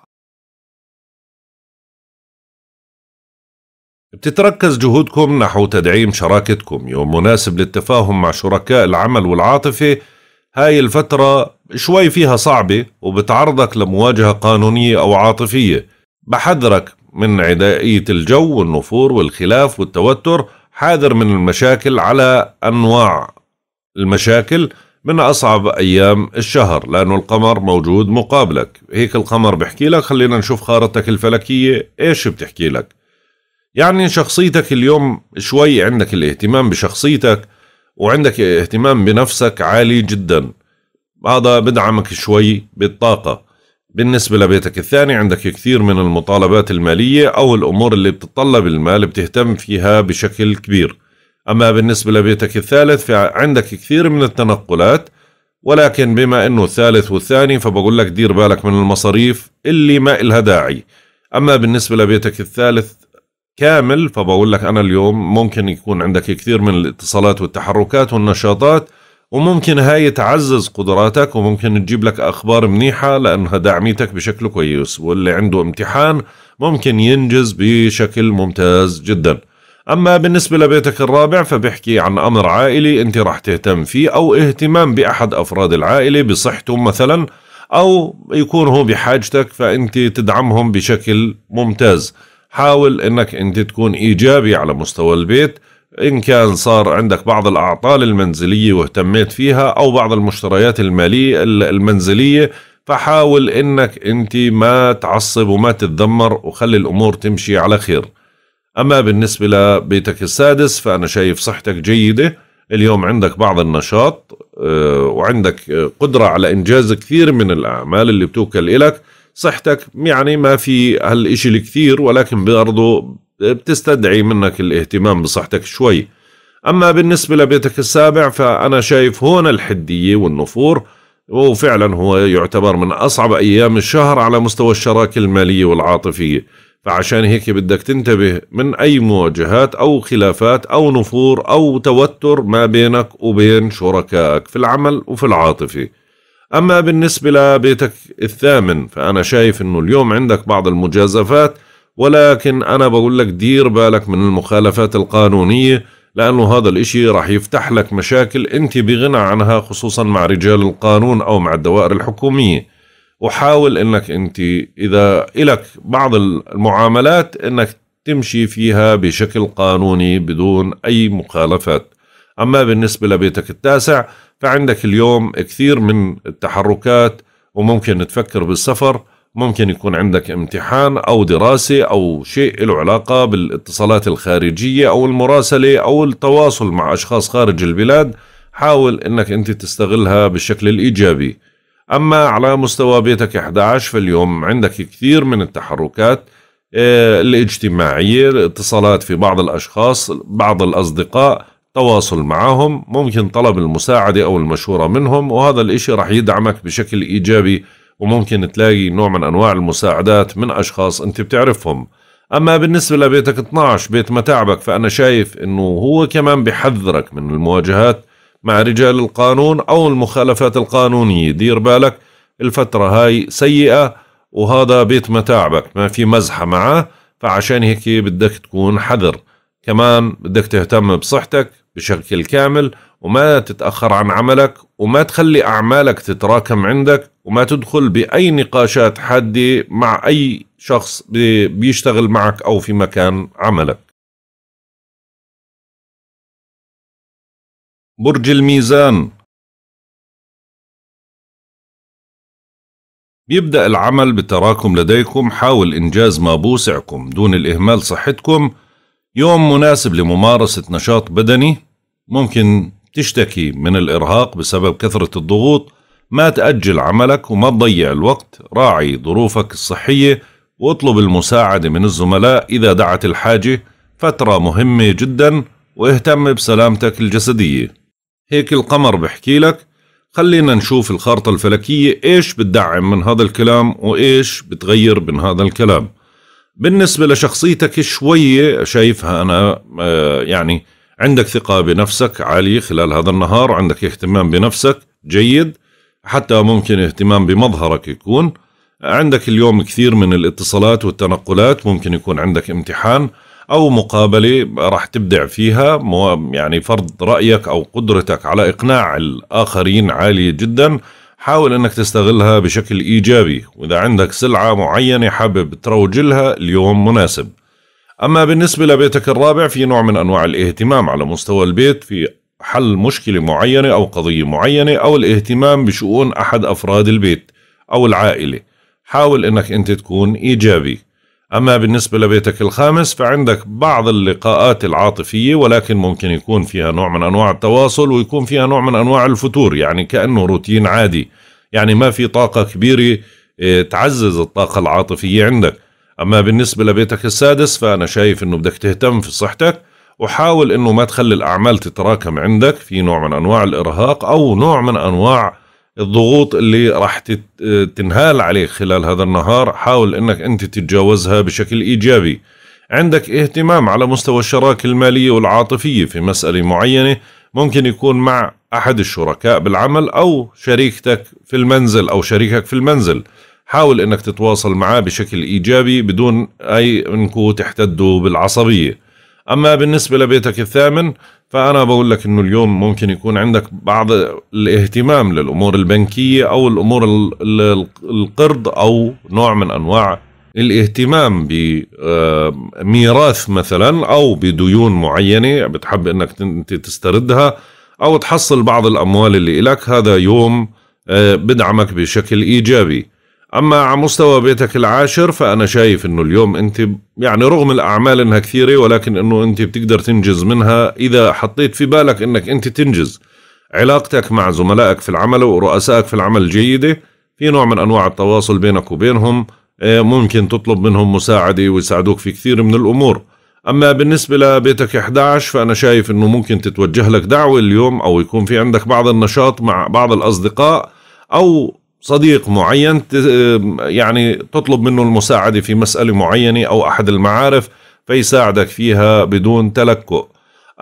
بتتركز جهودكم نحو تدعيم شراكتكم يوم مناسب للتفاهم مع شركاء العمل والعاطفة هاي الفترة شوي فيها صعبة وبتعرضك لمواجهة قانونية أو عاطفية بحذرك من عدائية الجو والنفور والخلاف والتوتر حاذر من المشاكل على أنواع المشاكل من أصعب أيام الشهر لأنه القمر موجود مقابلك هيك القمر بحكي لك خلينا نشوف خارطتك الفلكية إيش بتحكي لك يعني شخصيتك اليوم شوي عندك الاهتمام بشخصيتك وعندك اهتمام بنفسك عالي جدا هذا بدعمك شوي بالطاقة بالنسبة لبيتك الثاني عندك كثير من المطالبات المالية أو الأمور اللي بتطلب المال بتهتم فيها بشكل كبير أما بالنسبة لبيتك الثالث فعندك كثير من التنقلات ولكن بما أنه الثالث والثاني فبقول لك دير بالك من المصاريف اللي ما إلها داعي أما بالنسبة لبيتك الثالث كامل فبقول لك أنا اليوم ممكن يكون عندك كثير من الاتصالات والتحركات والنشاطات وممكن هاي تعزز قدراتك وممكن تجيب لك أخبار منيحة لأنها دعميتك بشكل كويس واللي عنده امتحان ممكن ينجز بشكل ممتاز جداً أما بالنسبة لبيتك الرابع فبيحكي عن أمر عائلي أنت راح تهتم فيه أو اهتمام بأحد أفراد العائلة بصحته مثلا أو يكون هو بحاجتك فأنت تدعمهم بشكل ممتاز حاول أنك أنت تكون إيجابي على مستوى البيت إن كان صار عندك بعض الأعطال المنزلية واهتميت فيها أو بعض المشتريات المالية المنزلية فحاول أنك أنت ما تعصب وما تتذمر وخلي الأمور تمشي على خير أما بالنسبة لبيتك السادس فأنا شايف صحتك جيدة اليوم عندك بعض النشاط آه، وعندك قدرة على إنجاز كثير من الأعمال اللي بتوكل إلك صحتك يعني ما في هالإشي الكثير ولكن برضه بتستدعي منك الاهتمام بصحتك شوي أما بالنسبة لبيتك السابع فأنا شايف هون الحدية والنفور وفعلا هو يعتبر من أصعب أيام الشهر على مستوى الشراكة المالية والعاطفية فعشان هيك بدك تنتبه من أي مواجهات أو خلافات أو نفور أو توتر ما بينك وبين شركائك في العمل وفي العاطفة أما بالنسبة لبيتك الثامن فأنا شايف أنه اليوم عندك بعض المجازفات ولكن أنا بقول لك دير بالك من المخالفات القانونية لأنه هذا الإشي راح يفتح لك مشاكل أنت بغنى عنها خصوصا مع رجال القانون أو مع الدوائر الحكومية وحاول انك انت اذا الك بعض المعاملات انك تمشي فيها بشكل قانوني بدون اي مخالفات اما بالنسبه لبيتك التاسع فعندك اليوم كثير من التحركات وممكن تفكر بالسفر ممكن يكون عندك امتحان او دراسه او شيء له علاقه بالاتصالات الخارجيه او المراسله او التواصل مع اشخاص خارج البلاد حاول انك انت تستغلها بالشكل الايجابي أما على مستوى بيتك 11 فاليوم عندك كثير من التحركات آه، الاجتماعية الاتصالات في بعض الأشخاص بعض الأصدقاء تواصل معهم ممكن طلب المساعدة أو المشورة منهم وهذا الإشي رح يدعمك بشكل إيجابي وممكن تلاقي نوع من أنواع المساعدات من أشخاص أنت بتعرفهم أما بالنسبة لبيتك 12 بيت متاعبك فأنا شايف أنه هو كمان بحذرك من المواجهات مع رجال القانون أو المخالفات القانونية دير بالك الفترة هاي سيئة وهذا بيت متاعبك ما في مزحة معه فعشان هيك بدك تكون حذر كمان بدك تهتم بصحتك بشكل كامل وما تتأخر عن عملك وما تخلي أعمالك تتراكم عندك وما تدخل بأي نقاشات حادة مع أي شخص بيشتغل معك أو في مكان عملك برج الميزان بيبدأ العمل بتراكم لديكم حاول إنجاز ما بوسعكم دون الإهمال صحتكم يوم مناسب لممارسة نشاط بدني ممكن تشتكي من الإرهاق بسبب كثرة الضغوط ما تأجل عملك وما تضيع الوقت راعي ظروفك الصحية واطلب المساعدة من الزملاء إذا دعت الحاجة فترة مهمة جدا واهتم بسلامتك الجسدية هيك القمر بحكي لك خلينا نشوف الخارطة الفلكية إيش بتدعم من هذا الكلام وإيش بتغير من هذا الكلام بالنسبة لشخصيتك شوية شايفها أنا آه، يعني عندك ثقة بنفسك عالية خلال هذا النهار عندك اهتمام بنفسك جيد حتى ممكن اهتمام بمظهرك يكون عندك اليوم كثير من الاتصالات والتنقلات ممكن يكون عندك امتحان او مقابله راح تبدع فيها يعني فرض رايك او قدرتك على اقناع الاخرين عاليه جدا حاول انك تستغلها بشكل ايجابي واذا عندك سلعه معينه حابب تروج لها اليوم مناسب اما بالنسبه لبيتك الرابع في نوع من انواع الاهتمام على مستوى البيت في حل مشكله معينه او قضيه معينه او الاهتمام بشؤون احد افراد البيت او العائله حاول انك انت تكون ايجابي أما بالنسبة لبيتك الخامس فعندك بعض اللقاءات العاطفية ولكن ممكن يكون فيها نوع من أنواع التواصل ويكون فيها نوع من أنواع الفتور يعني كأنه روتين عادي يعني ما في طاقة كبيرة آه، تعزز الطاقة العاطفية عندك أما بالنسبة لبيتك السادس فأنا شايف أنه بدك تهتم في صحتك وحاول أنه ما تخلي الأعمال تتراكم عندك في نوع من أنواع الإرهاق أو نوع من أنواع الضغوط اللي راح تنهال عليك خلال هذا النهار حاول انك انت تتجاوزها بشكل ايجابي عندك اهتمام على مستوى الشراكة المالية والعاطفية في مسألة معينة ممكن يكون مع أحد الشركاء بالعمل أو شريكتك في المنزل أو شريكك في المنزل حاول أنك تتواصل معاه بشكل إيجابي بدون أي أنكو تحتدوا بالعصبية أما بالنسبة لبيتك الثامن فأنا بقول لك إنه اليوم ممكن يكون عندك بعض الاهتمام للأمور البنكية أو الأمور القرض أو نوع من أنواع الاهتمام بميراث آه، مثلا أو بديون معينة بتحب إنك أنت تستردها أو تحصل بعض الأموال اللي لك هذا يوم آه، بدعمك بشكل إيجابي اما على مستوى بيتك العاشر فانا شايف انه اليوم انت يعني رغم الاعمال انها كثيره ولكن انه انت بتقدر تنجز منها اذا حطيت في بالك انك انت تنجز علاقتك مع زملائك في العمل ورؤسائك في العمل جيده في نوع من انواع التواصل بينك وبينهم آه، ممكن تطلب منهم مساعده ويساعدوك في كثير من الامور اما بالنسبه لبيتك 11 فانا شايف انه ممكن تتوجه لك دعوه اليوم او يكون في عندك بعض النشاط مع بعض الاصدقاء او صديق معين يعني تطلب منه المساعدة في مسألة معينة أو أحد المعارف فيساعدك فيها بدون تلكؤ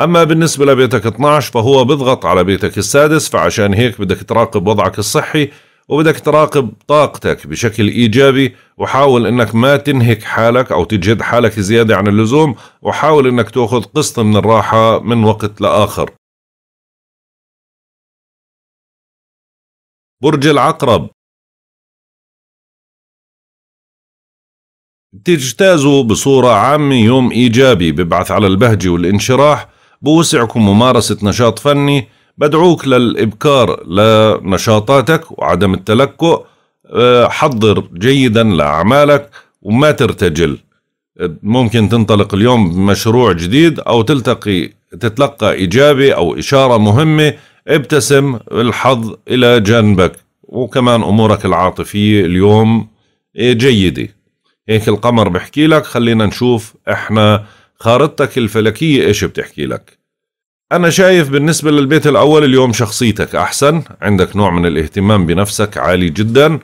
أما بالنسبة لبيتك 12 فهو بضغط على بيتك السادس فعشان هيك بدك تراقب وضعك الصحي وبدك تراقب طاقتك بشكل إيجابي وحاول أنك ما تنهك حالك أو تجهد حالك زيادة عن اللزوم وحاول أنك تأخذ قسط من الراحة من وقت لآخر برج العقرب تجتازوا بصورة عامة يوم إيجابي ببعث على البهجة والانشراح بوسعكم ممارسة نشاط فني بدعوك للإبكار لنشاطاتك وعدم التلكؤ آه، حضر جيدا لأعمالك وما ترتجل ممكن تنطلق اليوم بمشروع جديد أو تلتقي تتلقى إجابة أو إشارة مهمة ابتسم الحظ إلى جانبك وكمان أمورك العاطفية اليوم إيه، جيدة هيك القمر بحكي لك خلينا نشوف إحنا خارطتك الفلكية إيش بتحكي لك أنا شايف بالنسبة للبيت الأول اليوم شخصيتك أحسن عندك نوع من الاهتمام بنفسك عالي جداً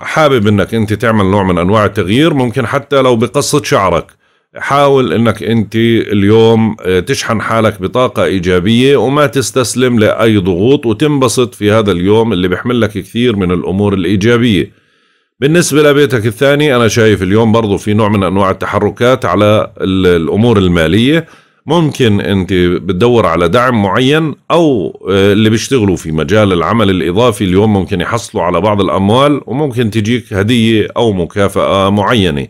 حابب انك انت تعمل نوع من انواع التغيير ممكن حتى لو بقصة شعرك حاول انك انت اليوم آه، تشحن حالك بطاقة ايجابية وما تستسلم لاي ضغوط وتنبسط في هذا اليوم اللي بيحمل لك كثير من الامور الايجابية بالنسبة لبيتك الثاني انا شايف اليوم برضو في نوع من انواع التحركات على الامور المالية ممكن انت بتدور على دعم معين او آه، اللي بيشتغلوا في مجال العمل الاضافي اليوم ممكن يحصلوا على بعض الاموال وممكن تجيك هدية او مكافأة معينة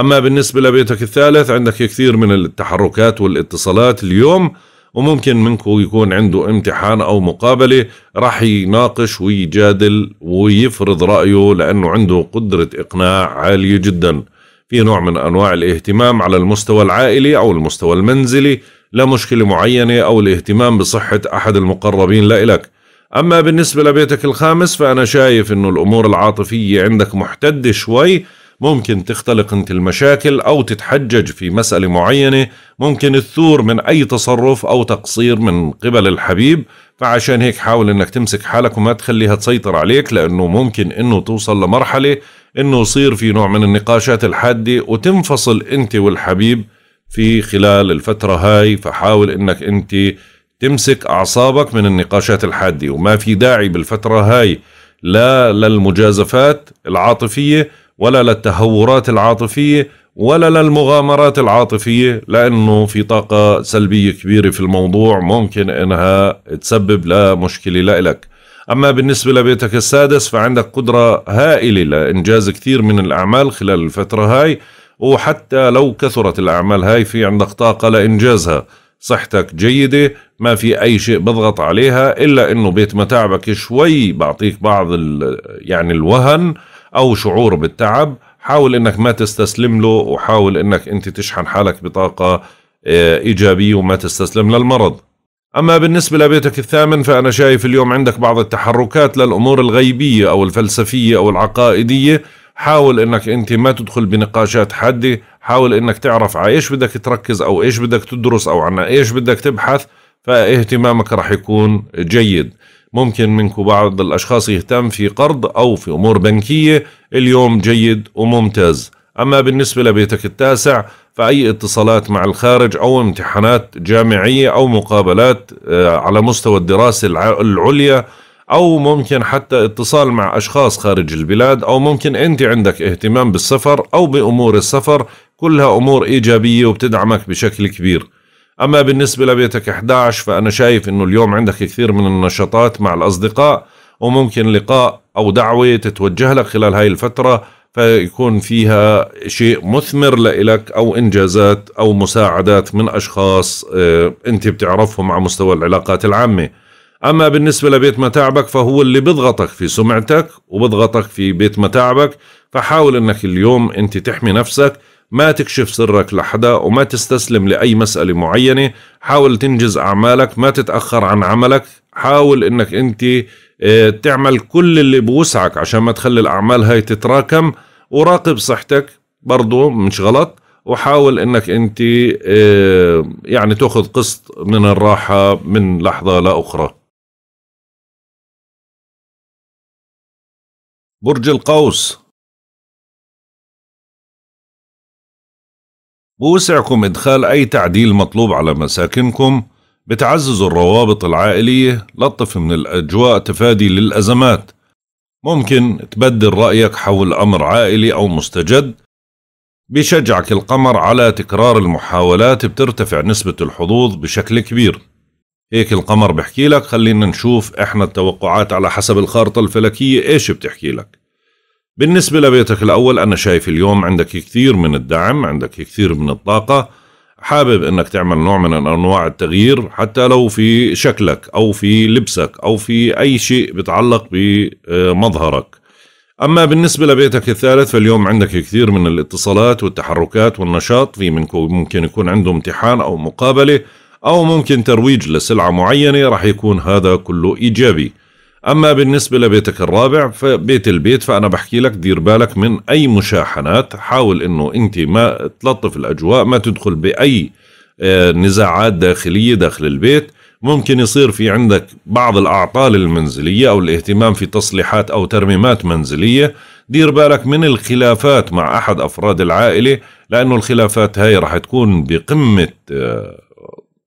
أما بالنسبة لبيتك الثالث عندك كثير من التحركات والاتصالات اليوم وممكن منكم يكون عنده امتحان أو مقابلة راح يناقش ويجادل ويفرض رأيه لأنه عنده قدرة إقناع عالية جدا في نوع من أنواع الاهتمام على المستوى العائلي أو المستوى المنزلي لمشكلة معينة أو الاهتمام بصحة أحد المقربين لإلك أما بالنسبة لبيتك الخامس فأنا شايف أنه الأمور العاطفية عندك محتدة شوي ممكن تختلق انت المشاكل او تتحجج في مساله معينه ممكن تثور من اي تصرف او تقصير من قبل الحبيب فعشان هيك حاول انك تمسك حالك وما تخليها تسيطر عليك لانه ممكن انه توصل لمرحله انه يصير في نوع من النقاشات الحاده وتنفصل انت والحبيب في خلال الفتره هاي فحاول انك انت تمسك اعصابك من النقاشات الحاده وما في داعي بالفتره هاي لا للمجازفات العاطفيه ولا للتهورات العاطفية ولا للمغامرات العاطفية لأنه في طاقة سلبية كبيرة في الموضوع ممكن إنها تسبب لمشكلة لإلك أما بالنسبة لبيتك السادس فعندك قدرة هائلة لإنجاز كثير من الأعمال خلال الفترة هاي وحتى لو كثرت الأعمال هاي في عندك طاقة لإنجازها صحتك جيدة ما في أي شيء بضغط عليها إلا إنه بيت متاعبك شوي بعطيك بعض يعني الوهن او شعور بالتعب حاول انك ما تستسلم له وحاول انك انت تشحن حالك بطاقه آه، ايجابيه وما تستسلم للمرض اما بالنسبه لبيتك الثامن فانا شايف اليوم عندك بعض التحركات للامور الغيبيه او الفلسفيه او العقائديه حاول انك انت ما تدخل بنقاشات حاده حاول انك تعرف على ايش بدك تركز او ايش بدك تدرس او عن ايش بدك تبحث فاهتمامك راح يكون جيد ممكن منكم بعض الأشخاص يهتم في قرض أو في أمور بنكية اليوم جيد وممتاز أما بالنسبة لبيتك التاسع فأي اتصالات مع الخارج أو امتحانات جامعية أو مقابلات آه، على مستوى الدراسة العليا أو ممكن حتى اتصال مع أشخاص خارج البلاد أو ممكن أنت عندك اهتمام بالسفر أو بأمور السفر كلها أمور إيجابية وبتدعمك بشكل كبير أما بالنسبة لبيتك 11 فأنا شايف أنه اليوم عندك كثير من النشاطات مع الأصدقاء وممكن لقاء أو دعوة تتوجه لك خلال هاي الفترة فيكون فيها شيء مثمر لإلك أو إنجازات أو مساعدات من أشخاص آه، أنت بتعرفهم على مستوى العلاقات العامة أما بالنسبة لبيت متاعبك فهو اللي بضغطك في سمعتك وبضغطك في بيت متاعبك فحاول أنك اليوم أنت تحمي نفسك ما تكشف سرك لحدا وما تستسلم لأي مسألة معينة حاول تنجز أعمالك ما تتأخر عن عملك حاول أنك أنت آه، تعمل كل اللي بوسعك عشان ما تخلي الأعمال هاي تتراكم وراقب صحتك برضو مش غلط وحاول انك انت آه، يعني تاخذ قسط من الراحه من لحظه لاخرى برج القوس بوسعكم إدخال أي تعديل مطلوب على مساكنكم بتعزز الروابط العائلية لطف من الأجواء تفادي للأزمات ممكن تبدل رأيك حول أمر عائلي أو مستجد بشجعك القمر على تكرار المحاولات بترتفع نسبة الحظوظ بشكل كبير هيك القمر بحكي لك خلينا نشوف احنا التوقعات على حسب الخارطة الفلكية ايش بتحكي لك بالنسبة لبيتك الأول أنا شايف اليوم عندك كثير من الدعم عندك كثير من الطاقة حابب أنك تعمل نوع من أنواع التغيير حتى لو في شكلك أو في لبسك أو في أي شيء بتعلق بمظهرك أما بالنسبة لبيتك الثالث فاليوم عندك كثير من الاتصالات والتحركات والنشاط في ممكن يكون عنده امتحان أو مقابلة أو ممكن ترويج لسلعة معينة رح يكون هذا كله إيجابي أما بالنسبة لبيتك الرابع فبيت البيت فأنا بحكي لك دير بالك من أي مشاحنات حاول أنه أنت ما تلطف الأجواء ما تدخل بأي آه، نزاعات داخلية داخل البيت ممكن يصير في عندك بعض الأعطال المنزلية أو الاهتمام في تصليحات أو ترميمات منزلية دير بالك من الخلافات مع أحد أفراد العائلة لأنه الخلافات هاي رح تكون بقمة آه،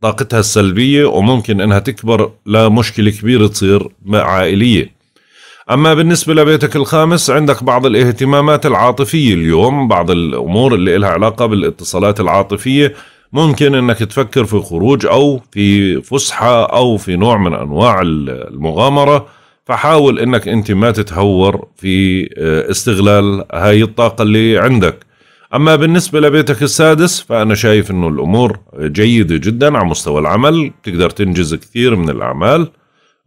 طاقتها السلبية وممكن انها تكبر لمشكلة كبيرة تصير عائلية أما بالنسبة لبيتك الخامس عندك بعض الاهتمامات العاطفية اليوم بعض الأمور اللي لها علاقة بالاتصالات العاطفية ممكن أنك تفكر في خروج أو في فسحة أو في نوع من أنواع المغامرة فحاول أنك أنت ما تتهور في آه، استغلال هاي الطاقة اللي عندك أما بالنسبة لبيتك السادس فأنا شايف أنه الأمور جيدة جدا على مستوى العمل بتقدر تنجز كثير من الأعمال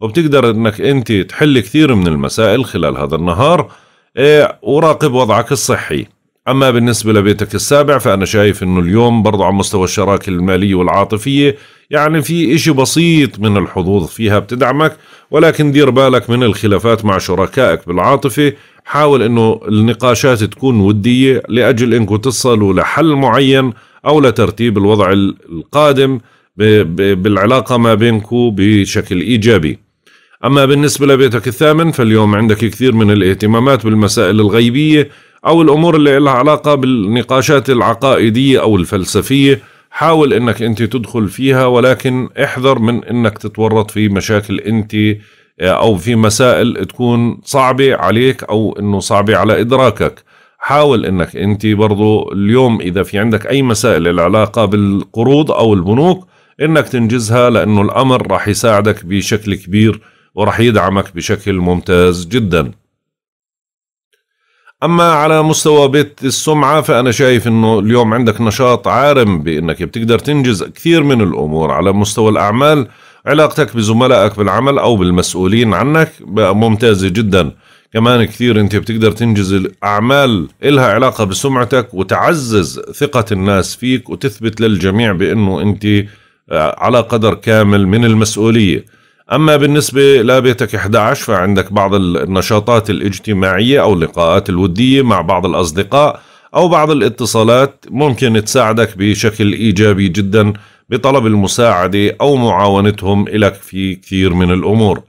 وبتقدر أنك أنت تحل كثير من المسائل خلال هذا النهار إيه، وراقب وضعك الصحي أما بالنسبة لبيتك السابع فأنا شايف أنه اليوم برضو على مستوى الشراكة المالية والعاطفية يعني في إشي بسيط من الحظوظ فيها بتدعمك ولكن دير بالك من الخلافات مع شركائك بالعاطفة حاول انه النقاشات تكون وديه لاجل انكم تصلوا لحل معين او لترتيب الوضع القادم بالعلاقه ما بينكم بشكل ايجابي. اما بالنسبه لبيتك الثامن فاليوم عندك كثير من الاهتمامات بالمسائل الغيبيه او الامور اللي لها علاقه بالنقاشات العقائديه او الفلسفيه حاول انك انت تدخل فيها ولكن احذر من انك تتورط في مشاكل انت او في مسائل تكون صعبه عليك او انه صعبه على ادراكك حاول انك انت برضو اليوم اذا في عندك اي مسائل العلاقه بالقروض او البنوك انك تنجزها لانه الامر راح يساعدك بشكل كبير وراح يدعمك بشكل ممتاز جدا اما على مستوى بيت السمعه فانا شايف انه اليوم عندك نشاط عارم بانك بتقدر تنجز كثير من الامور على مستوى الاعمال علاقتك بزملائك بالعمل أو بالمسؤولين عنك ممتازة جدا كمان كثير أنت بتقدر تنجز أعمال إلها علاقة بسمعتك وتعزز ثقة الناس فيك وتثبت للجميع بأنه أنت آه، على قدر كامل من المسؤولية أما بالنسبة لبيتك 11 فعندك بعض النشاطات الاجتماعية أو اللقاءات الودية مع بعض الأصدقاء أو بعض الاتصالات ممكن تساعدك بشكل إيجابي جدا بطلب المساعدة أو معاونتهم إلك في كثير من الأمور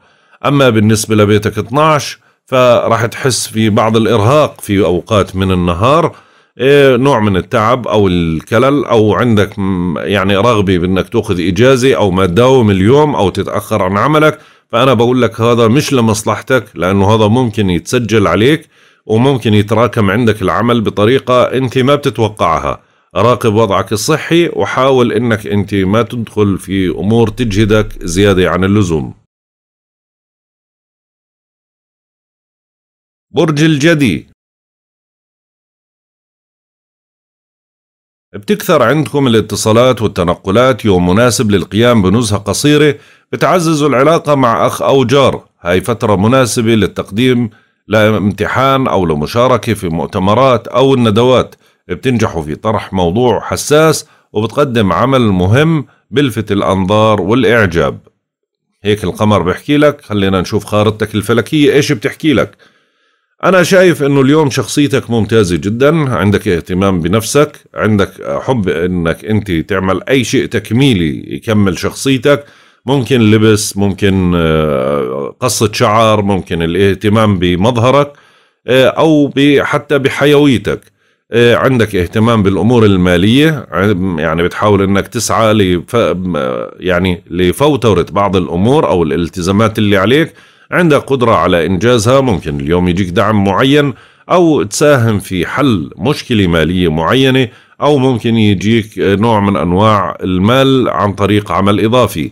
أما بالنسبة لبيتك 12 فراح تحس في بعض الإرهاق في أوقات من النهار إيه نوع من التعب أو الكلل أو عندك يعني رغبة بأنك تأخذ إجازة أو ما تداوم اليوم أو تتأخر عن عملك فأنا بقول لك هذا مش لمصلحتك لأنه هذا ممكن يتسجل عليك وممكن يتراكم عندك العمل بطريقة أنت ما بتتوقعها راقب وضعك الصحي وحاول انك انت ما تدخل في امور تجهدك زياده عن اللزوم برج الجدي بتكثر عندكم الاتصالات والتنقلات يوم مناسب للقيام بنزهة قصيرة بتعزز العلاقة مع أخ أو جار هاي فترة مناسبة للتقديم لامتحان أو لمشاركة في مؤتمرات أو الندوات بتنجحوا في طرح موضوع حساس وبتقدم عمل مهم بلفت الأنظار والإعجاب هيك القمر بحكي لك خلينا نشوف خارطتك الفلكية إيش بتحكي لك أنا شايف إنه اليوم شخصيتك ممتازة جدا عندك اهتمام بنفسك عندك حب إنك أنت تعمل أي شيء تكميلي يكمل شخصيتك ممكن لبس ممكن آه، قصة شعر ممكن الاهتمام بمظهرك آه، أو حتى بحيويتك آه، عندك اهتمام بالامور الماليه يعني بتحاول انك تسعى لف... آه، يعني لفوتره بعض الامور او الالتزامات اللي عليك عندك قدره على انجازها ممكن اليوم يجيك دعم معين او تساهم في حل مشكله ماليه معينه او ممكن يجيك نوع من انواع المال عن طريق عمل اضافي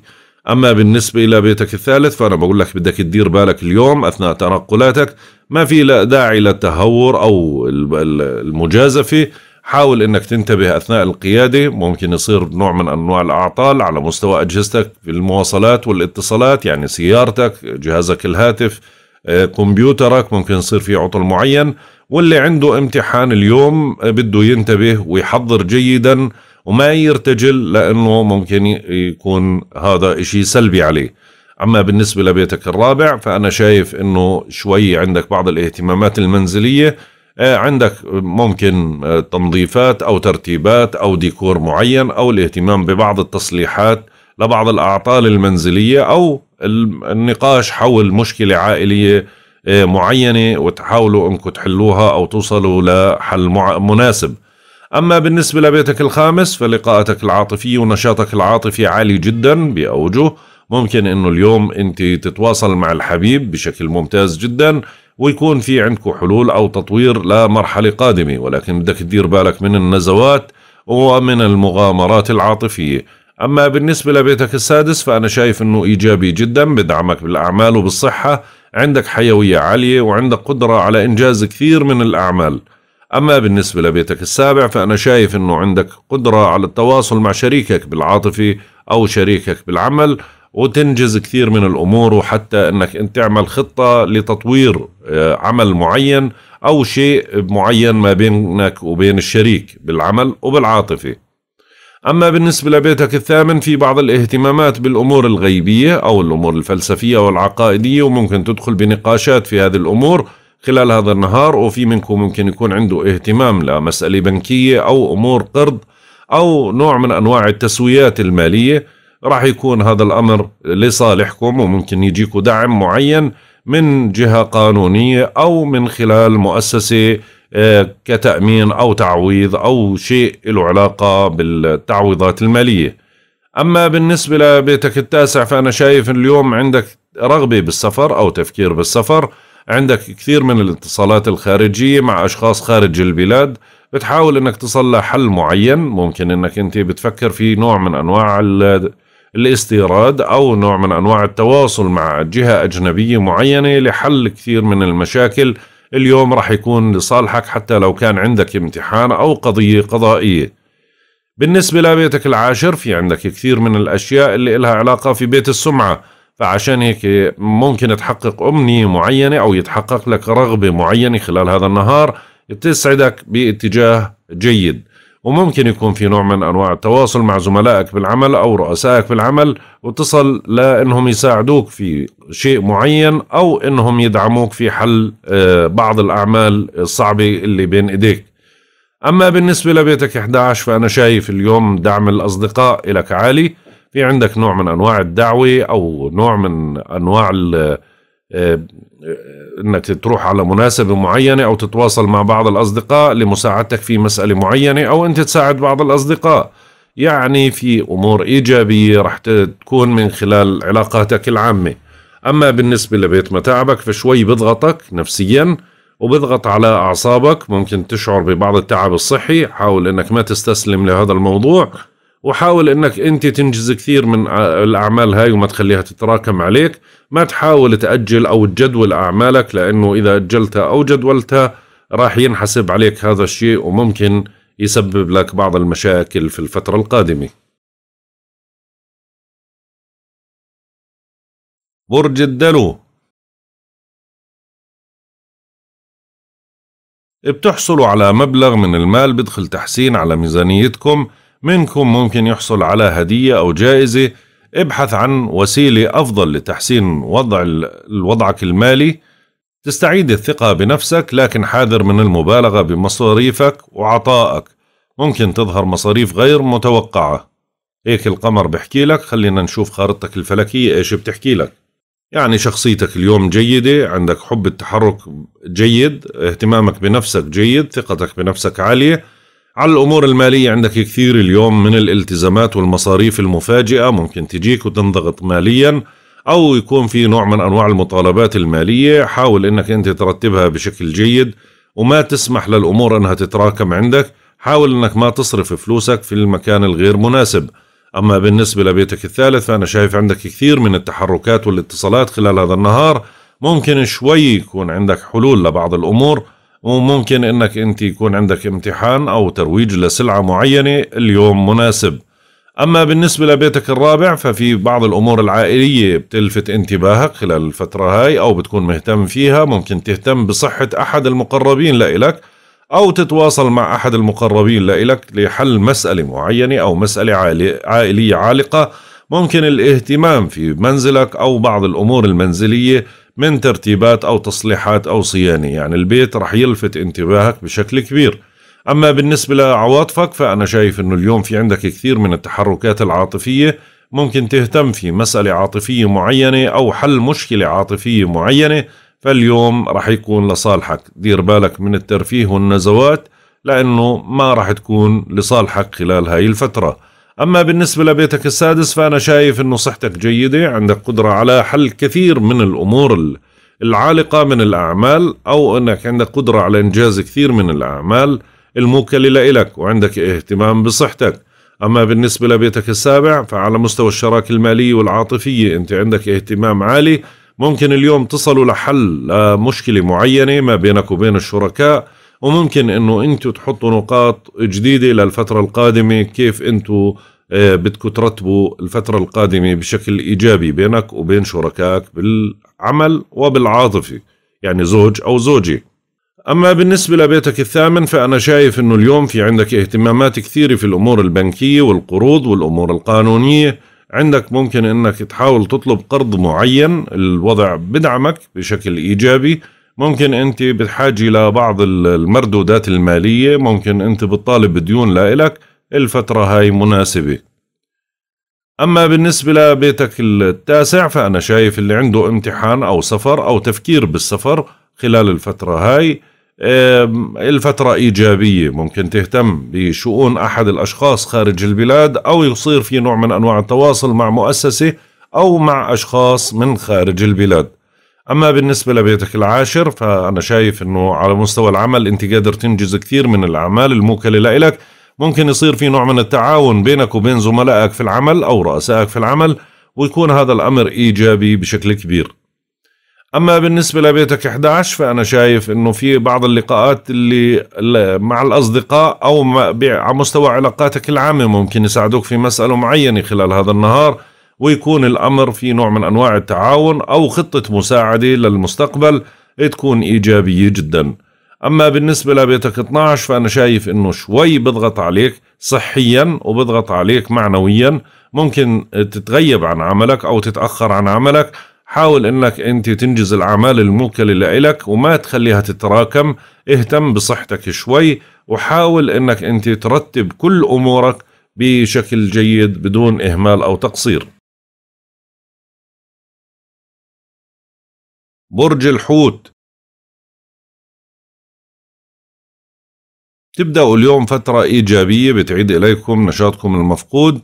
اما بالنسبه الى بيتك الثالث فانا بقول لك بدك تدير بالك اليوم اثناء تنقلاتك ما في لا داعي للتهور او المجازفه حاول انك تنتبه اثناء القياده ممكن يصير نوع من انواع الاعطال على مستوى اجهزتك في المواصلات والاتصالات يعني سيارتك جهازك الهاتف آه، كمبيوترك ممكن يصير في عطل معين واللي عنده امتحان اليوم آه، بده ينتبه ويحضر جيدا وما يرتجل لانه ممكن يكون هذا اشي سلبي عليه اما بالنسبه لبيتك الرابع فانا شايف انه شوي عندك بعض الاهتمامات المنزليه آه، عندك ممكن آه، تنظيفات أو ترتيبات أو ديكور معين أو الاهتمام ببعض التصليحات لبعض الأعطال المنزلية أو النقاش حول مشكلة عائلية آه، معينة وتحاولوا أنكم تحلوها أو توصلوا لحل مناسب أما بالنسبة لبيتك الخامس فلقاءاتك العاطفية ونشاطك العاطفي عالي جدا بأوجه ممكن أنه اليوم أنت تتواصل مع الحبيب بشكل ممتاز جدا ويكون في عندكم حلول او تطوير لمرحله قادمه ولكن بدك تدير بالك من النزوات ومن المغامرات العاطفيه اما بالنسبه لبيتك السادس فانا شايف انه ايجابي جدا بدعمك بالاعمال وبالصحه عندك حيويه عاليه وعندك قدره على انجاز كثير من الاعمال أما بالنسبة لبيتك السابع فأنا شايف أنه عندك قدرة على التواصل مع شريكك بالعاطفة أو شريكك بالعمل وتنجز كثير من الامور وحتى انك انت تعمل خطه لتطوير آه، عمل معين او شيء معين ما بينك وبين الشريك بالعمل وبالعاطفه. اما بالنسبه لبيتك الثامن في بعض الاهتمامات بالامور الغيبيه او الامور الفلسفيه والعقائديه وممكن تدخل بنقاشات في هذه الامور خلال هذا النهار وفي منكم ممكن يكون عنده اهتمام لمساله بنكيه او امور قرض او نوع من انواع التسويات الماليه راح يكون هذا الأمر لصالحكم وممكن يجيكم دعم معين من جهة قانونية أو من خلال مؤسسة آه، كتأمين أو تعويض أو شيء له علاقة بالتعويضات المالية أما بالنسبة لبيتك التاسع فأنا شايف اليوم عندك رغبة بالسفر أو تفكير بالسفر عندك كثير من الاتصالات الخارجية مع أشخاص خارج البلاد بتحاول انك تصل لحل معين ممكن انك انت بتفكر في نوع من انواع الاستيراد أو نوع من أنواع التواصل مع جهة أجنبية معينة لحل كثير من المشاكل اليوم راح يكون لصالحك حتى لو كان عندك امتحان أو قضية قضائية بالنسبة لبيتك العاشر في عندك كثير من الأشياء اللي إلها علاقة في بيت السمعة فعشان هيك ممكن تحقق أمنية معينة أو يتحقق لك رغبة معينة خلال هذا النهار تسعدك باتجاه جيد وممكن يكون في نوع من أنواع التواصل مع زملائك بالعمل أو رؤسائك بالعمل واتصل لأنهم يساعدوك في شيء معين أو أنهم يدعموك في حل آه، بعض الأعمال الصعبة اللي بين إيديك أما بالنسبة لبيتك 11 فأنا شايف اليوم دعم الأصدقاء لك عالي في عندك نوع من أنواع الدعوة أو نوع من أنواع ال آه، آه، انك تروح على مناسبه معينه او تتواصل مع بعض الاصدقاء لمساعدتك في مساله معينه او انت تساعد بعض الاصدقاء يعني في امور ايجابيه راح تكون من خلال علاقاتك العامه اما بالنسبه لبيت متاعبك فشوي بضغطك نفسيا وبضغط على اعصابك ممكن تشعر ببعض التعب الصحي حاول انك ما تستسلم لهذا الموضوع وحاول انك انت تنجز كثير من الاعمال هاي وما تخليها تتراكم عليك ما تحاول تاجل او تجدول اعمالك لانه اذا اجلتها او جدولتها راح ينحسب عليك هذا الشيء وممكن يسبب لك بعض المشاكل في الفتره القادمه برج الدلو بتحصلوا على مبلغ من المال بدخل تحسين على ميزانيتكم منكم ممكن يحصل على هدية أو جائزة ابحث عن وسيلة أفضل لتحسين وضع وضعك المالي تستعيد الثقة بنفسك لكن حاذر من المبالغة بمصاريفك وعطائك ممكن تظهر مصاريف غير متوقعة هيك القمر بحكي لك خلينا نشوف خارطتك الفلكية ايش بتحكي لك يعني شخصيتك اليوم جيدة عندك حب التحرك جيد اهتمامك بنفسك جيد ثقتك بنفسك عالية على الأمور المالية عندك كثير اليوم من الالتزامات والمصاريف المفاجئة ممكن تجيك وتنضغط ماليا أو يكون في نوع من أنواع المطالبات المالية حاول أنك أنت ترتبها بشكل جيد وما تسمح للأمور أنها تتراكم عندك حاول أنك ما تصرف فلوسك في المكان الغير مناسب أما بالنسبة لبيتك الثالث فأنا شايف عندك كثير من التحركات والاتصالات خلال هذا النهار ممكن شوي يكون عندك حلول لبعض الأمور وممكن انك انت يكون عندك امتحان او ترويج لسلعه معينه اليوم مناسب اما بالنسبه لبيتك الرابع ففي بعض الامور العائليه بتلفت انتباهك خلال الفتره هاي او بتكون مهتم فيها ممكن تهتم بصحه احد المقربين لإلك او تتواصل مع احد المقربين لإلك لحل مساله معينه او مساله عائليه عالقه ممكن الاهتمام في منزلك او بعض الامور المنزليه من ترتيبات أو تصليحات أو صيانة يعني البيت رح يلفت انتباهك بشكل كبير أما بالنسبة لعواطفك فأنا شايف أنه اليوم في عندك كثير من التحركات العاطفية ممكن تهتم في مسألة عاطفية معينة أو حل مشكلة عاطفية معينة فاليوم رح يكون لصالحك دير بالك من الترفيه والنزوات لأنه ما رح تكون لصالحك خلال هاي الفترة أما بالنسبة لبيتك السادس فأنا شايف أنه صحتك جيدة عندك قدرة على حل كثير من الأمور العالقة من الأعمال أو أنك عندك قدرة على إنجاز كثير من الأعمال الموكلة لك وعندك اهتمام بصحتك أما بالنسبة لبيتك السابع فعلى مستوى الشراكة المالية والعاطفية أنت عندك اهتمام عالي ممكن اليوم تصلوا لحل آه، مشكلة معينة ما بينك وبين الشركاء وممكن انه انتم تحطوا نقاط جديده للفتره القادمه كيف انتم آه، بدكم ترتبوا الفترة القادمة بشكل إيجابي بينك وبين شركائك بالعمل وبالعاطفة يعني زوج أو زوجة أما بالنسبة لبيتك الثامن فأنا شايف أنه اليوم في عندك اهتمامات كثيرة في الأمور البنكية والقروض والأمور القانونية عندك ممكن أنك تحاول تطلب قرض معين الوضع بدعمك بشكل إيجابي ممكن انت بتحاجي لبعض المردودات المالية ممكن انت بتطالب بديون لإلك الفترة هاي مناسبة أما بالنسبة لبيتك التاسع فأنا شايف اللي عنده امتحان أو سفر أو تفكير بالسفر خلال الفترة هاي الفترة إيجابية ممكن تهتم بشؤون أحد الأشخاص خارج البلاد أو يصير في نوع من أنواع التواصل مع مؤسسة أو مع أشخاص من خارج البلاد أما بالنسبة لبيتك العاشر فأنا شايف أنه على مستوى العمل أنت قادر تنجز كثير من الأعمال الموكلة لإلك ممكن يصير في نوع من التعاون بينك وبين زملائك في العمل أو رؤسائك في العمل ويكون هذا الأمر إيجابي بشكل كبير أما بالنسبة لبيتك 11 فأنا شايف أنه في بعض اللقاءات اللي مع الأصدقاء أو على مستوى علاقاتك العامة ممكن يساعدوك في مسألة معينة خلال هذا النهار ويكون الأمر في نوع من أنواع التعاون أو خطة مساعدة للمستقبل إيه تكون إيجابية جدا أما بالنسبة لبيتك 12 فأنا شايف أنه شوي بضغط عليك صحيا وبضغط عليك معنويا ممكن تتغيب عن عملك أو تتأخر عن عملك حاول انك انت تنجز الاعمال الموكله لإلك وما تخليها تتراكم اهتم بصحتك شوي وحاول انك انت ترتب كل امورك بشكل جيد بدون اهمال او تقصير برج الحوت تبدأوا اليوم فترة إيجابية بتعيد إليكم نشاطكم المفقود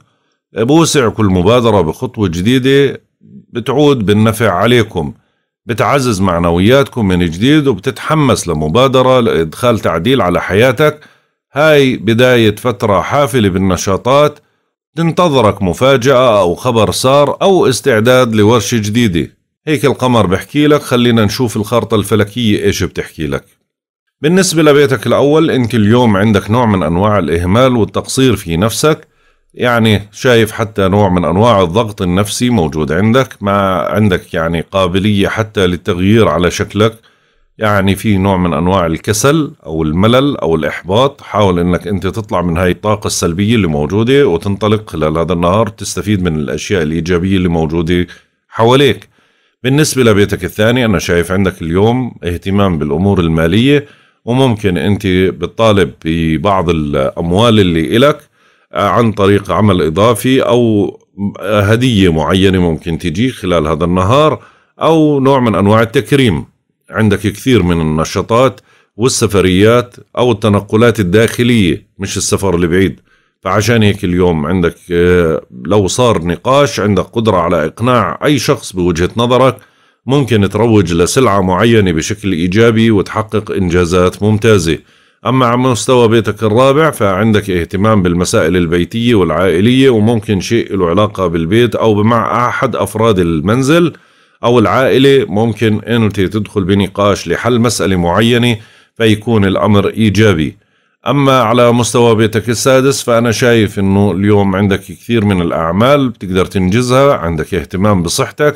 بوسع كل مبادرة بخطوة جديدة بتعود بالنفع عليكم بتعزز معنوياتكم من جديد وبتتحمس لمبادرة لإدخال تعديل على حياتك هاي بداية فترة حافلة بالنشاطات تنتظرك مفاجأة أو خبر سار أو استعداد لورشة جديدة هيك القمر بحكي لك خلينا نشوف الخارطة الفلكية إيش بتحكي لك بالنسبة لبيتك الأول أنت اليوم عندك نوع من أنواع الإهمال والتقصير في نفسك يعني شايف حتى نوع من أنواع الضغط النفسي موجود عندك ما عندك يعني قابلية حتى للتغيير على شكلك يعني في نوع من أنواع الكسل أو الملل أو الإحباط حاول أنك أنت تطلع من هاي الطاقة السلبية اللي موجودة وتنطلق خلال هذا النهار تستفيد من الأشياء الإيجابية اللي موجودة حواليك بالنسبة لبيتك الثاني أنا شايف عندك اليوم اهتمام بالأمور المالية وممكن أنت بتطالب ببعض الأموال اللي إلك آه، عن طريق عمل إضافي أو هدية معينة ممكن تجي خلال هذا النهار أو نوع من أنواع التكريم عندك كثير من النشاطات والسفريات أو التنقلات الداخلية مش السفر البعيد فعشان هيك اليوم عندك آه، لو صار نقاش عندك قدرة على إقناع أي شخص بوجهة نظرك ممكن تروج لسلعة معينة بشكل إيجابي وتحقق إنجازات ممتازة أما على مستوى بيتك الرابع فعندك اهتمام بالمسائل البيتية والعائلية وممكن شيء له علاقة بالبيت أو مع أحد أفراد المنزل أو العائلة ممكن أنت تدخل بنقاش لحل مسألة معينة فيكون الأمر إيجابي أما على مستوى بيتك السادس فأنا شايف أنه اليوم عندك كثير من الأعمال بتقدر تنجزها عندك اهتمام بصحتك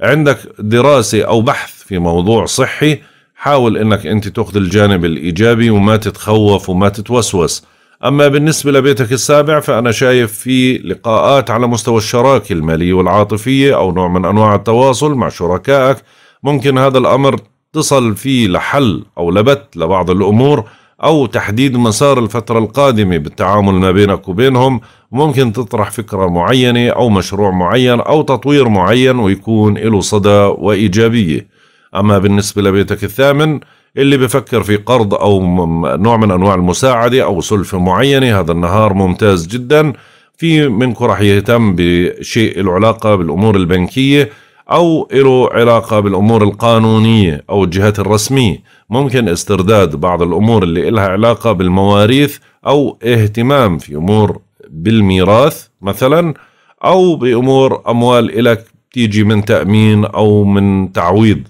عندك دراسة أو بحث في موضوع صحي حاول أنك أنت تأخذ الجانب الإيجابي وما تتخوف وما تتوسوس أما بالنسبة لبيتك السابع فأنا شايف في لقاءات على مستوى الشراكة المالية والعاطفية أو نوع من أنواع التواصل مع شركائك ممكن هذا الأمر تصل فيه لحل أو لبت لبعض الأمور أو تحديد مسار الفترة القادمة بالتعامل ما بينك وبينهم ممكن تطرح فكرة معينة أو مشروع معين أو تطوير معين ويكون له صدى وإيجابية أما بالنسبة لبيتك الثامن اللي بفكر في قرض أو نوع من أنواع المساعدة أو سلفة معينة هذا النهار ممتاز جدا في منكم رح يهتم بشيء العلاقة بالأمور البنكية أو له علاقة بالأمور القانونية أو الجهات الرسمية ممكن استرداد بعض الأمور اللي إلها علاقة بالمواريث أو اهتمام في أمور بالميراث مثلا أو بأمور أموال إلك تيجي من تأمين أو من تعويض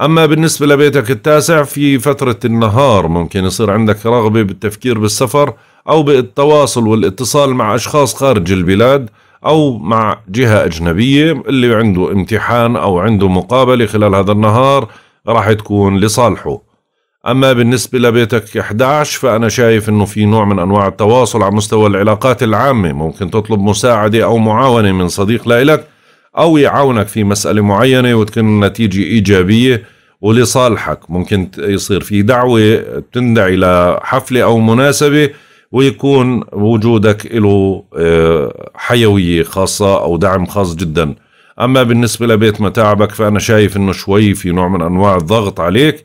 أما بالنسبة لبيتك التاسع في فترة النهار ممكن يصير عندك رغبة بالتفكير بالسفر أو بالتواصل والاتصال مع أشخاص خارج البلاد أو مع جهة أجنبية اللي عنده امتحان أو عنده مقابلة خلال هذا النهار راح تكون لصالحه أما بالنسبة لبيتك 11 فأنا شايف أنه في نوع من أنواع التواصل على مستوى العلاقات العامة ممكن تطلب مساعدة أو معاونة من صديق لإلك أو يعاونك في مسألة معينة وتكون النتيجة إيجابية ولصالحك ممكن يصير في دعوة تندعي لحفلة أو مناسبة ويكون وجودك له آه، حيوية خاصة أو دعم خاص جدا أما بالنسبة لبيت متاعبك فأنا شايف أنه شوي في نوع من أنواع الضغط عليك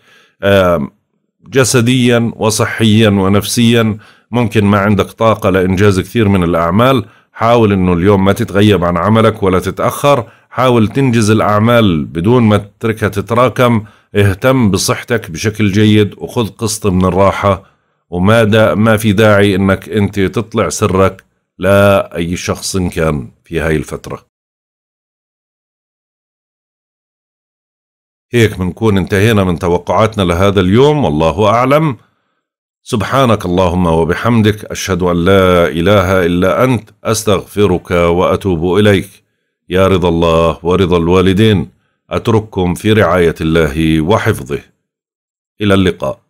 جسديا وصحيا ونفسيا ممكن ما عندك طاقة لإنجاز كثير من الأعمال حاول أنه اليوم ما تتغيب عن عملك ولا تتأخر حاول تنجز الأعمال بدون ما تتركها تتراكم اهتم بصحتك بشكل جيد وخذ قسط من الراحة وما دا ما في داعي انك انت تطلع سرك لاي شخص كان في هاي الفتره هيك بنكون انتهينا من توقعاتنا لهذا اليوم والله اعلم سبحانك اللهم وبحمدك اشهد ان لا اله الا انت استغفرك واتوب اليك يا رضا الله ورضا الوالدين اترككم في رعايه الله وحفظه الى اللقاء